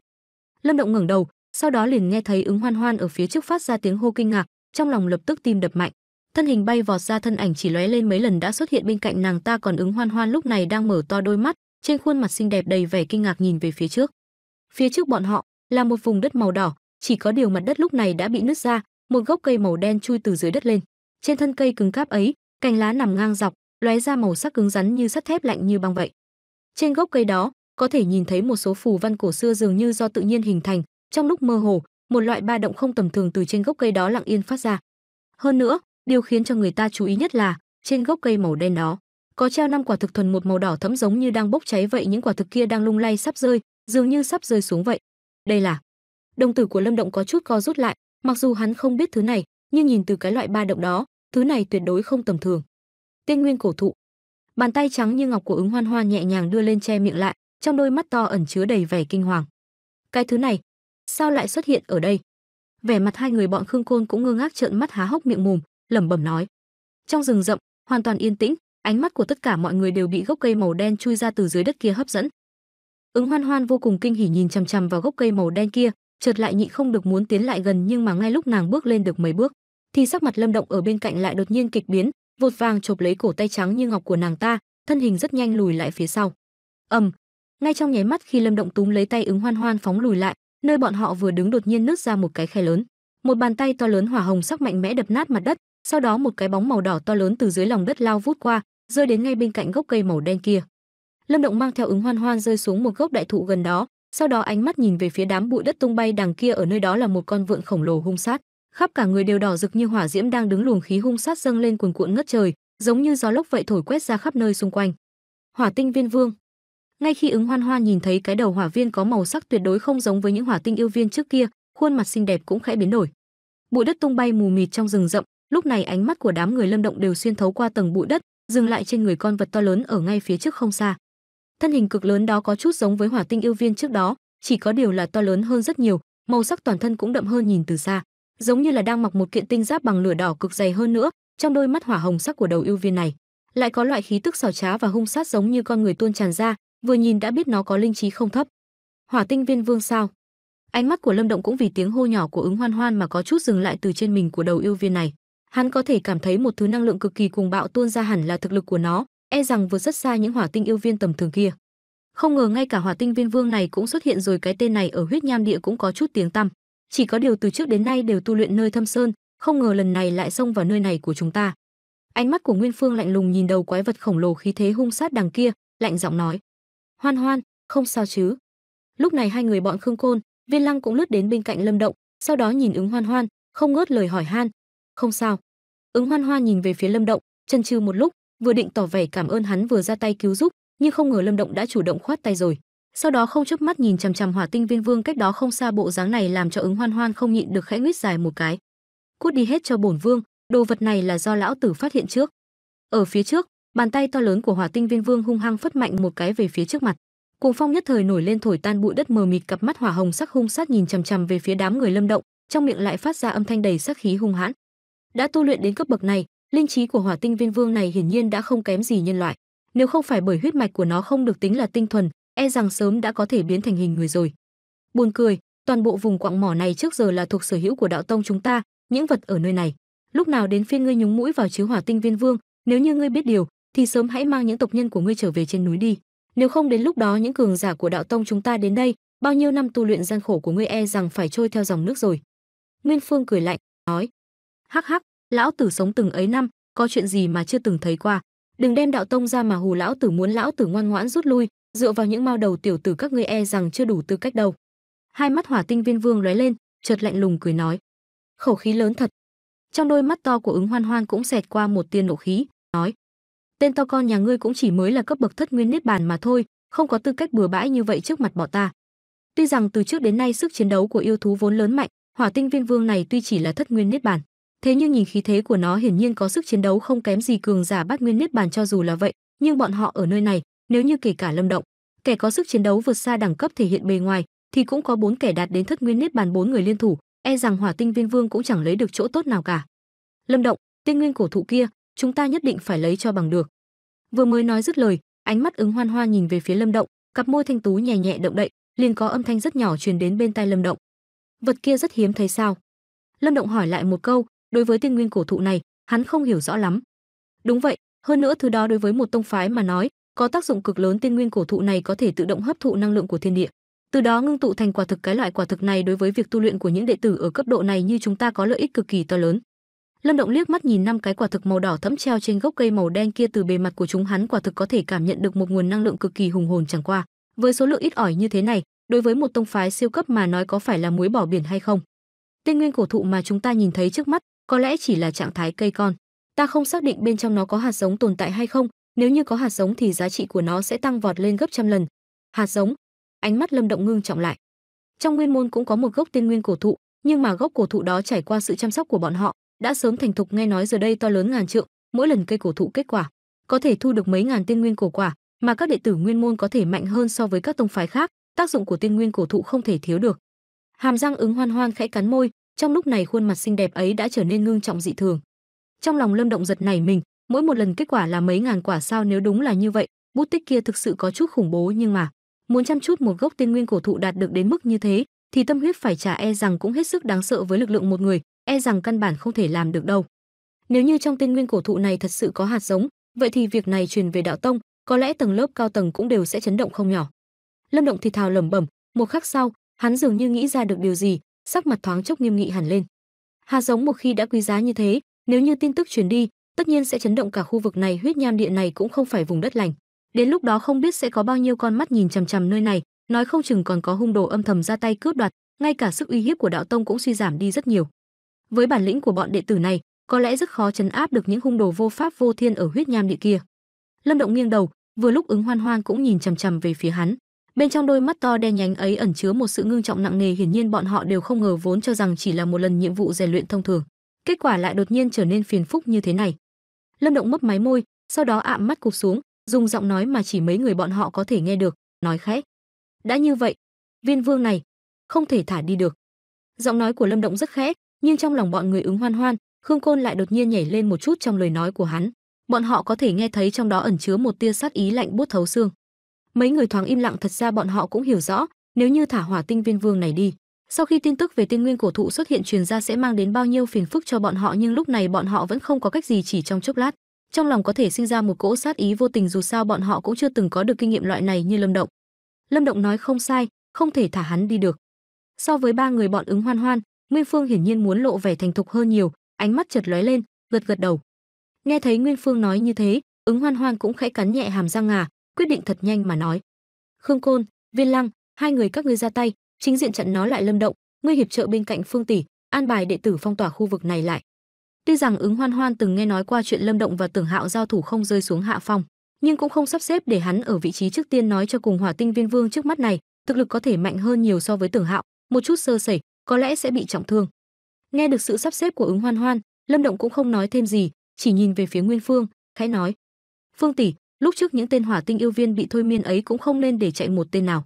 Lâm Động ngẩng đầu, sau đó liền nghe thấy ứng hoan hoan ở phía trước phát ra tiếng hô kinh ngạc, trong lòng lập tức tim đập mạnh thân hình bay vọt ra thân ảnh chỉ lóe lên mấy lần đã xuất hiện bên cạnh nàng ta còn ứng hoan hoan lúc này đang mở to đôi mắt trên khuôn mặt xinh đẹp đầy vẻ kinh ngạc nhìn về phía trước phía trước bọn họ là một vùng đất màu đỏ chỉ có điều mặt đất lúc này đã bị nứt ra một gốc cây màu đen chui từ dưới đất lên trên thân cây cứng cáp ấy cành lá nằm ngang dọc lóe ra màu sắc cứng rắn như sắt thép lạnh như băng vậy trên gốc cây đó có thể nhìn thấy một số phù văn cổ xưa dường như do tự nhiên hình thành trong lúc mơ hồ một loại ba động không tầm thường từ trên gốc cây đó lặng yên phát ra hơn nữa Điều khiến cho người ta chú ý nhất là trên gốc cây màu đen đó có treo năm quả thực thuần một màu đỏ thẫm giống như đang bốc cháy vậy những quả thực kia đang lung lay sắp rơi, dường như sắp rơi xuống vậy. Đây là Đồng tử của Lâm Động có chút co rút lại, mặc dù hắn không biết thứ này, nhưng nhìn từ cái loại ba động đó, thứ này tuyệt đối không tầm thường. Tiên nguyên cổ thụ. Bàn tay trắng như ngọc của ứng Hoan Hoa nhẹ nhàng đưa lên che miệng lại, trong đôi mắt to ẩn chứa đầy vẻ kinh hoàng. Cái thứ này, sao lại xuất hiện ở đây? Vẻ mặt hai người bọn Khương Côn cũng ngơ ngác trợn mắt há hốc miệng mồm, lẩm bẩm nói trong rừng rậm hoàn toàn yên tĩnh ánh mắt của tất cả mọi người đều bị gốc cây màu đen chui ra từ dưới đất kia hấp dẫn ứng hoan hoan vô cùng kinh hỉ nhìn chằm chằm vào gốc cây màu đen kia chợt lại nhị không được muốn tiến lại gần nhưng mà ngay lúc nàng bước lên được mấy bước thì sắc mặt lâm động ở bên cạnh lại đột nhiên kịch biến vột vàng chộp lấy cổ tay trắng như ngọc của nàng ta thân hình rất nhanh lùi lại phía sau ầm ngay trong nháy mắt khi lâm động túm lấy tay ứng hoan hoan phóng lùi lại nơi bọn họ vừa đứng đột nhiên nứt ra một cái khe lớn một bàn tay to lớn hỏa hồng sắc mạnh mẽ đập nát mặt đất sau đó một cái bóng màu đỏ to lớn từ dưới lòng đất lao vút qua rơi đến ngay bên cạnh gốc cây màu đen kia lâm động mang theo ứng hoan hoan rơi xuống một gốc đại thụ gần đó sau đó ánh mắt nhìn về phía đám bụi đất tung bay đằng kia ở nơi đó là một con vượn khổng lồ hung sát khắp cả người đều đỏ rực như hỏa diễm đang đứng luồng khí hung sát dâng lên cuồn cuộn ngất trời giống như gió lốc vậy thổi quét ra khắp nơi xung quanh hỏa tinh viên vương ngay khi ứng hoan hoan nhìn thấy cái đầu hỏa viên có màu sắc tuyệt đối không giống với những hỏa tinh yêu viên trước kia khuôn mặt xinh đẹp cũng khẽ biến đổi bụi đất tung bay mù mịt trong rừng rậm lúc này ánh mắt của đám người lâm động đều xuyên thấu qua tầng bụi đất dừng lại trên người con vật to lớn ở ngay phía trước không xa thân hình cực lớn đó có chút giống với hỏa tinh yêu viên trước đó chỉ có điều là to lớn hơn rất nhiều màu sắc toàn thân cũng đậm hơn nhìn từ xa giống như là đang mặc một kiện tinh giáp bằng lửa đỏ cực dày hơn nữa trong đôi mắt hỏa hồng sắc của đầu yêu viên này lại có loại khí tức xảo trá và hung sát giống như con người tuôn tràn ra vừa nhìn đã biết nó có linh trí không thấp hỏa tinh viên vương sao ánh mắt của lâm động cũng vì tiếng hô nhỏ của ứng hoan hoan mà có chút dừng lại từ trên mình của đầu yêu viên này hắn có thể cảm thấy một thứ năng lượng cực kỳ cùng bạo tuôn ra hẳn là thực lực của nó, e rằng vượt rất xa những hỏa tinh yêu viên tầm thường kia. Không ngờ ngay cả hỏa tinh viên vương này cũng xuất hiện rồi cái tên này ở huyết nham địa cũng có chút tiếng tăm. Chỉ có điều từ trước đến nay đều tu luyện nơi thâm sơn, không ngờ lần này lại xông vào nơi này của chúng ta. Ánh mắt của Nguyên Phương lạnh lùng nhìn đầu quái vật khổng lồ khí thế hung sát đằng kia, lạnh giọng nói: "Hoan Hoan, không sao chứ?" Lúc này hai người bọn Khương Côn, Viên Lăng cũng lướt đến bên cạnh Lâm Động, sau đó nhìn ứng Hoan Hoan, không ngớt lời hỏi han, không sao ứng hoan hoa nhìn về phía lâm động chân chừ một lúc vừa định tỏ vẻ cảm ơn hắn vừa ra tay cứu giúp nhưng không ngờ lâm động đã chủ động khoát tay rồi sau đó không chớp mắt nhìn chằm chằm hỏa tinh viên vương cách đó không xa bộ dáng này làm cho ứng hoan hoan không nhịn được khẽ nguyết dài một cái cút đi hết cho bổn vương đồ vật này là do lão tử phát hiện trước ở phía trước bàn tay to lớn của hỏa tinh viên vương hung hăng phất mạnh một cái về phía trước mặt cuồng phong nhất thời nổi lên thổi tan bụi đất mờ mịt cặp mắt hỏa hồng sắc hung sát nhìn chằm chằm về phía đám người lâm động trong miệng lại phát ra âm thanh đầy sắc khí hung hãn đã tu luyện đến cấp bậc này linh trí của hỏa tinh viên vương này hiển nhiên đã không kém gì nhân loại nếu không phải bởi huyết mạch của nó không được tính là tinh thuần e rằng sớm đã có thể biến thành hình người rồi buồn cười toàn bộ vùng quạng mỏ này trước giờ là thuộc sở hữu của đạo tông chúng ta những vật ở nơi này lúc nào đến phiên ngươi nhúng mũi vào chứa hỏa tinh viên vương nếu như ngươi biết điều thì sớm hãy mang những tộc nhân của ngươi trở về trên núi đi nếu không đến lúc đó những cường giả của đạo tông chúng ta đến đây bao nhiêu năm tu luyện gian khổ của ngươi e rằng phải trôi theo dòng nước rồi nguyên phương cười lạnh nói hắc hắc lão tử sống từng ấy năm có chuyện gì mà chưa từng thấy qua đừng đem đạo tông ra mà hù lão tử muốn lão tử ngoan ngoãn rút lui dựa vào những mao đầu tiểu tử các ngươi e rằng chưa đủ tư cách đâu hai mắt hỏa tinh viên vương lóe lên chợt lạnh lùng cười nói khẩu khí lớn thật trong đôi mắt to của ứng hoan hoan cũng xẹt qua một tia nộ khí nói tên to con nhà ngươi cũng chỉ mới là cấp bậc thất nguyên niết bàn mà thôi không có tư cách bừa bãi như vậy trước mặt bọn ta tuy rằng từ trước đến nay sức chiến đấu của yêu thú vốn lớn mạnh hỏa tinh viên vương này tuy chỉ là thất nguyên niết bàn thế nhưng nhìn khí thế của nó hiển nhiên có sức chiến đấu không kém gì cường giả bát nguyên niết bàn cho dù là vậy, nhưng bọn họ ở nơi này, nếu như kể cả Lâm Động, kẻ có sức chiến đấu vượt xa đẳng cấp thể hiện bề ngoài, thì cũng có bốn kẻ đạt đến thất nguyên niết bàn bốn người liên thủ, e rằng Hỏa Tinh Viên Vương cũng chẳng lấy được chỗ tốt nào cả. Lâm Động, tiên nguyên cổ thụ kia, chúng ta nhất định phải lấy cho bằng được. Vừa mới nói dứt lời, ánh mắt ứng Hoan Hoa nhìn về phía Lâm Động, cặp môi thanh tú nhẹ nhẹ động đậy, liền có âm thanh rất nhỏ truyền đến bên tai Lâm Động. Vật kia rất hiếm thấy sao? Lâm Động hỏi lại một câu, đối với tiên nguyên cổ thụ này, hắn không hiểu rõ lắm. Đúng vậy, hơn nữa thứ đó đối với một tông phái mà nói, có tác dụng cực lớn tiên nguyên cổ thụ này có thể tự động hấp thụ năng lượng của thiên địa, từ đó ngưng tụ thành quả thực cái loại quả thực này đối với việc tu luyện của những đệ tử ở cấp độ này như chúng ta có lợi ích cực kỳ to lớn. Lâm Động liếc mắt nhìn năm cái quả thực màu đỏ thẫm treo trên gốc cây màu đen kia từ bề mặt của chúng hắn quả thực có thể cảm nhận được một nguồn năng lượng cực kỳ hùng hồn chẳng qua, với số lượng ít ỏi như thế này, đối với một tông phái siêu cấp mà nói có phải là muối bỏ biển hay không? Tiên nguyên cổ thụ mà chúng ta nhìn thấy trước mắt, có lẽ chỉ là trạng thái cây con. Ta không xác định bên trong nó có hạt giống tồn tại hay không, nếu như có hạt giống thì giá trị của nó sẽ tăng vọt lên gấp trăm lần. Hạt giống? Ánh mắt Lâm Động ngưng trọng lại. Trong Nguyên môn cũng có một gốc tiên nguyên cổ thụ, nhưng mà gốc cổ thụ đó trải qua sự chăm sóc của bọn họ, đã sớm thành thục nghe nói giờ đây to lớn ngàn trượng, mỗi lần cây cổ thụ kết quả có thể thu được mấy ngàn tiên nguyên cổ quả, mà các đệ tử Nguyên môn có thể mạnh hơn so với các tông phái khác, tác dụng của tiên nguyên cổ thụ không thể thiếu được. Hàm răng ứng hoan hoan khẽ cắn môi, trong lúc này khuôn mặt xinh đẹp ấy đã trở nên ngưng trọng dị thường trong lòng lâm động giật nảy mình mỗi một lần kết quả là mấy ngàn quả sao nếu đúng là như vậy bút tích kia thực sự có chút khủng bố nhưng mà muốn chăm chút một gốc tiên nguyên cổ thụ đạt được đến mức như thế thì tâm huyết phải trả e rằng cũng hết sức đáng sợ với lực lượng một người e rằng căn bản không thể làm được đâu nếu như trong tiên nguyên cổ thụ này thật sự có hạt giống vậy thì việc này truyền về đạo tông có lẽ tầng lớp cao tầng cũng đều sẽ chấn động không nhỏ lâm động thì thào lẩm bẩm một khắc sau hắn dường như nghĩ ra được điều gì sắc mặt thoáng chốc nghiêm nghị hẳn lên. Hà giống một khi đã quý giá như thế, nếu như tin tức truyền đi, tất nhiên sẽ chấn động cả khu vực này, huyết nham địa này cũng không phải vùng đất lành. Đến lúc đó không biết sẽ có bao nhiêu con mắt nhìn chằm chằm nơi này, nói không chừng còn có hung đồ âm thầm ra tay cướp đoạt, ngay cả sức uy hiếp của đạo tông cũng suy giảm đi rất nhiều. Với bản lĩnh của bọn đệ tử này, có lẽ rất khó chấn áp được những hung đồ vô pháp vô thiên ở huyết nham địa kia. Lâm Động nghiêng đầu, vừa lúc ứng Hoan Hoan cũng nhìn chằm chằm về phía hắn. Bên trong đôi mắt to đen nhánh ấy ẩn chứa một sự ngưng trọng nặng nề, hiển nhiên bọn họ đều không ngờ vốn cho rằng chỉ là một lần nhiệm vụ rèn luyện thông thường, kết quả lại đột nhiên trở nên phiền phức như thế này. Lâm Động mấp máy môi, sau đó ạm mắt cụp xuống, dùng giọng nói mà chỉ mấy người bọn họ có thể nghe được, nói khẽ: "Đã như vậy, viên vương này không thể thả đi được." Giọng nói của Lâm Động rất khẽ, nhưng trong lòng bọn người ứng hoan hoan, Khương Côn lại đột nhiên nhảy lên một chút trong lời nói của hắn. Bọn họ có thể nghe thấy trong đó ẩn chứa một tia sát ý lạnh buốt thấu xương mấy người thoáng im lặng thật ra bọn họ cũng hiểu rõ nếu như thả hỏa tinh viên vương này đi sau khi tin tức về tiên nguyên cổ thụ xuất hiện truyền ra sẽ mang đến bao nhiêu phiền phức cho bọn họ nhưng lúc này bọn họ vẫn không có cách gì chỉ trong chốc lát trong lòng có thể sinh ra một cỗ sát ý vô tình dù sao bọn họ cũng chưa từng có được kinh nghiệm loại này như lâm động lâm động nói không sai không thể thả hắn đi được so với ba người bọn ứng hoan hoan nguyên phương hiển nhiên muốn lộ vẻ thành thục hơn nhiều ánh mắt chợt lóe lên gật gật đầu nghe thấy nguyên phương nói như thế ứng hoan hoan cũng khẽ cắn nhẹ hàm răng ngà quyết định thật nhanh mà nói khương côn viên lăng hai người các ngươi ra tay chính diện trận nó lại lâm động ngươi hiệp trợ bên cạnh phương tỷ an bài đệ tử phong tỏa khu vực này lại tuy rằng ứng hoan hoan từng nghe nói qua chuyện lâm động và tưởng hạo giao thủ không rơi xuống hạ phong nhưng cũng không sắp xếp để hắn ở vị trí trước tiên nói cho cùng hỏa tinh viên vương trước mắt này thực lực có thể mạnh hơn nhiều so với tưởng hạo một chút sơ sẩy có lẽ sẽ bị trọng thương nghe được sự sắp xếp của ứng hoan hoan lâm động cũng không nói thêm gì chỉ nhìn về phía nguyên phương khẽ nói phương tỷ lúc trước những tên hỏa tinh yêu viên bị thôi miên ấy cũng không nên để chạy một tên nào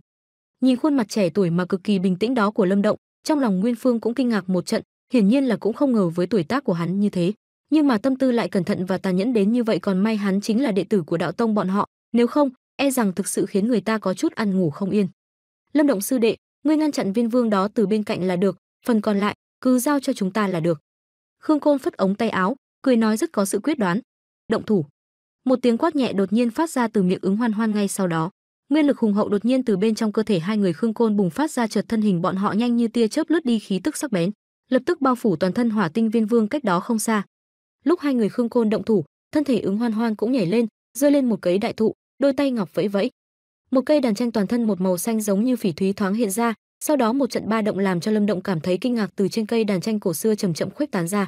nhìn khuôn mặt trẻ tuổi mà cực kỳ bình tĩnh đó của lâm động trong lòng nguyên phương cũng kinh ngạc một trận hiển nhiên là cũng không ngờ với tuổi tác của hắn như thế nhưng mà tâm tư lại cẩn thận và tàn nhẫn đến như vậy còn may hắn chính là đệ tử của đạo tông bọn họ nếu không e rằng thực sự khiến người ta có chút ăn ngủ không yên lâm động sư đệ ngươi ngăn chặn viên vương đó từ bên cạnh là được phần còn lại cứ giao cho chúng ta là được khương côn phất ống tay áo cười nói rất có sự quyết đoán động thủ một tiếng quát nhẹ đột nhiên phát ra từ miệng ứng hoan hoan ngay sau đó nguyên lực hùng hậu đột nhiên từ bên trong cơ thể hai người khương côn bùng phát ra chợt thân hình bọn họ nhanh như tia chớp lướt đi khí tức sắc bén lập tức bao phủ toàn thân hỏa tinh viên vương cách đó không xa lúc hai người khương côn động thủ thân thể ứng hoan hoan cũng nhảy lên rơi lên một cây đại thụ đôi tay ngọc vẫy vẫy một cây đàn tranh toàn thân một màu xanh giống như phỉ thúy thoáng hiện ra sau đó một trận ba động làm cho lâm động cảm thấy kinh ngạc từ trên cây đàn tranh cổ xưa chầm chậm khuếch tán ra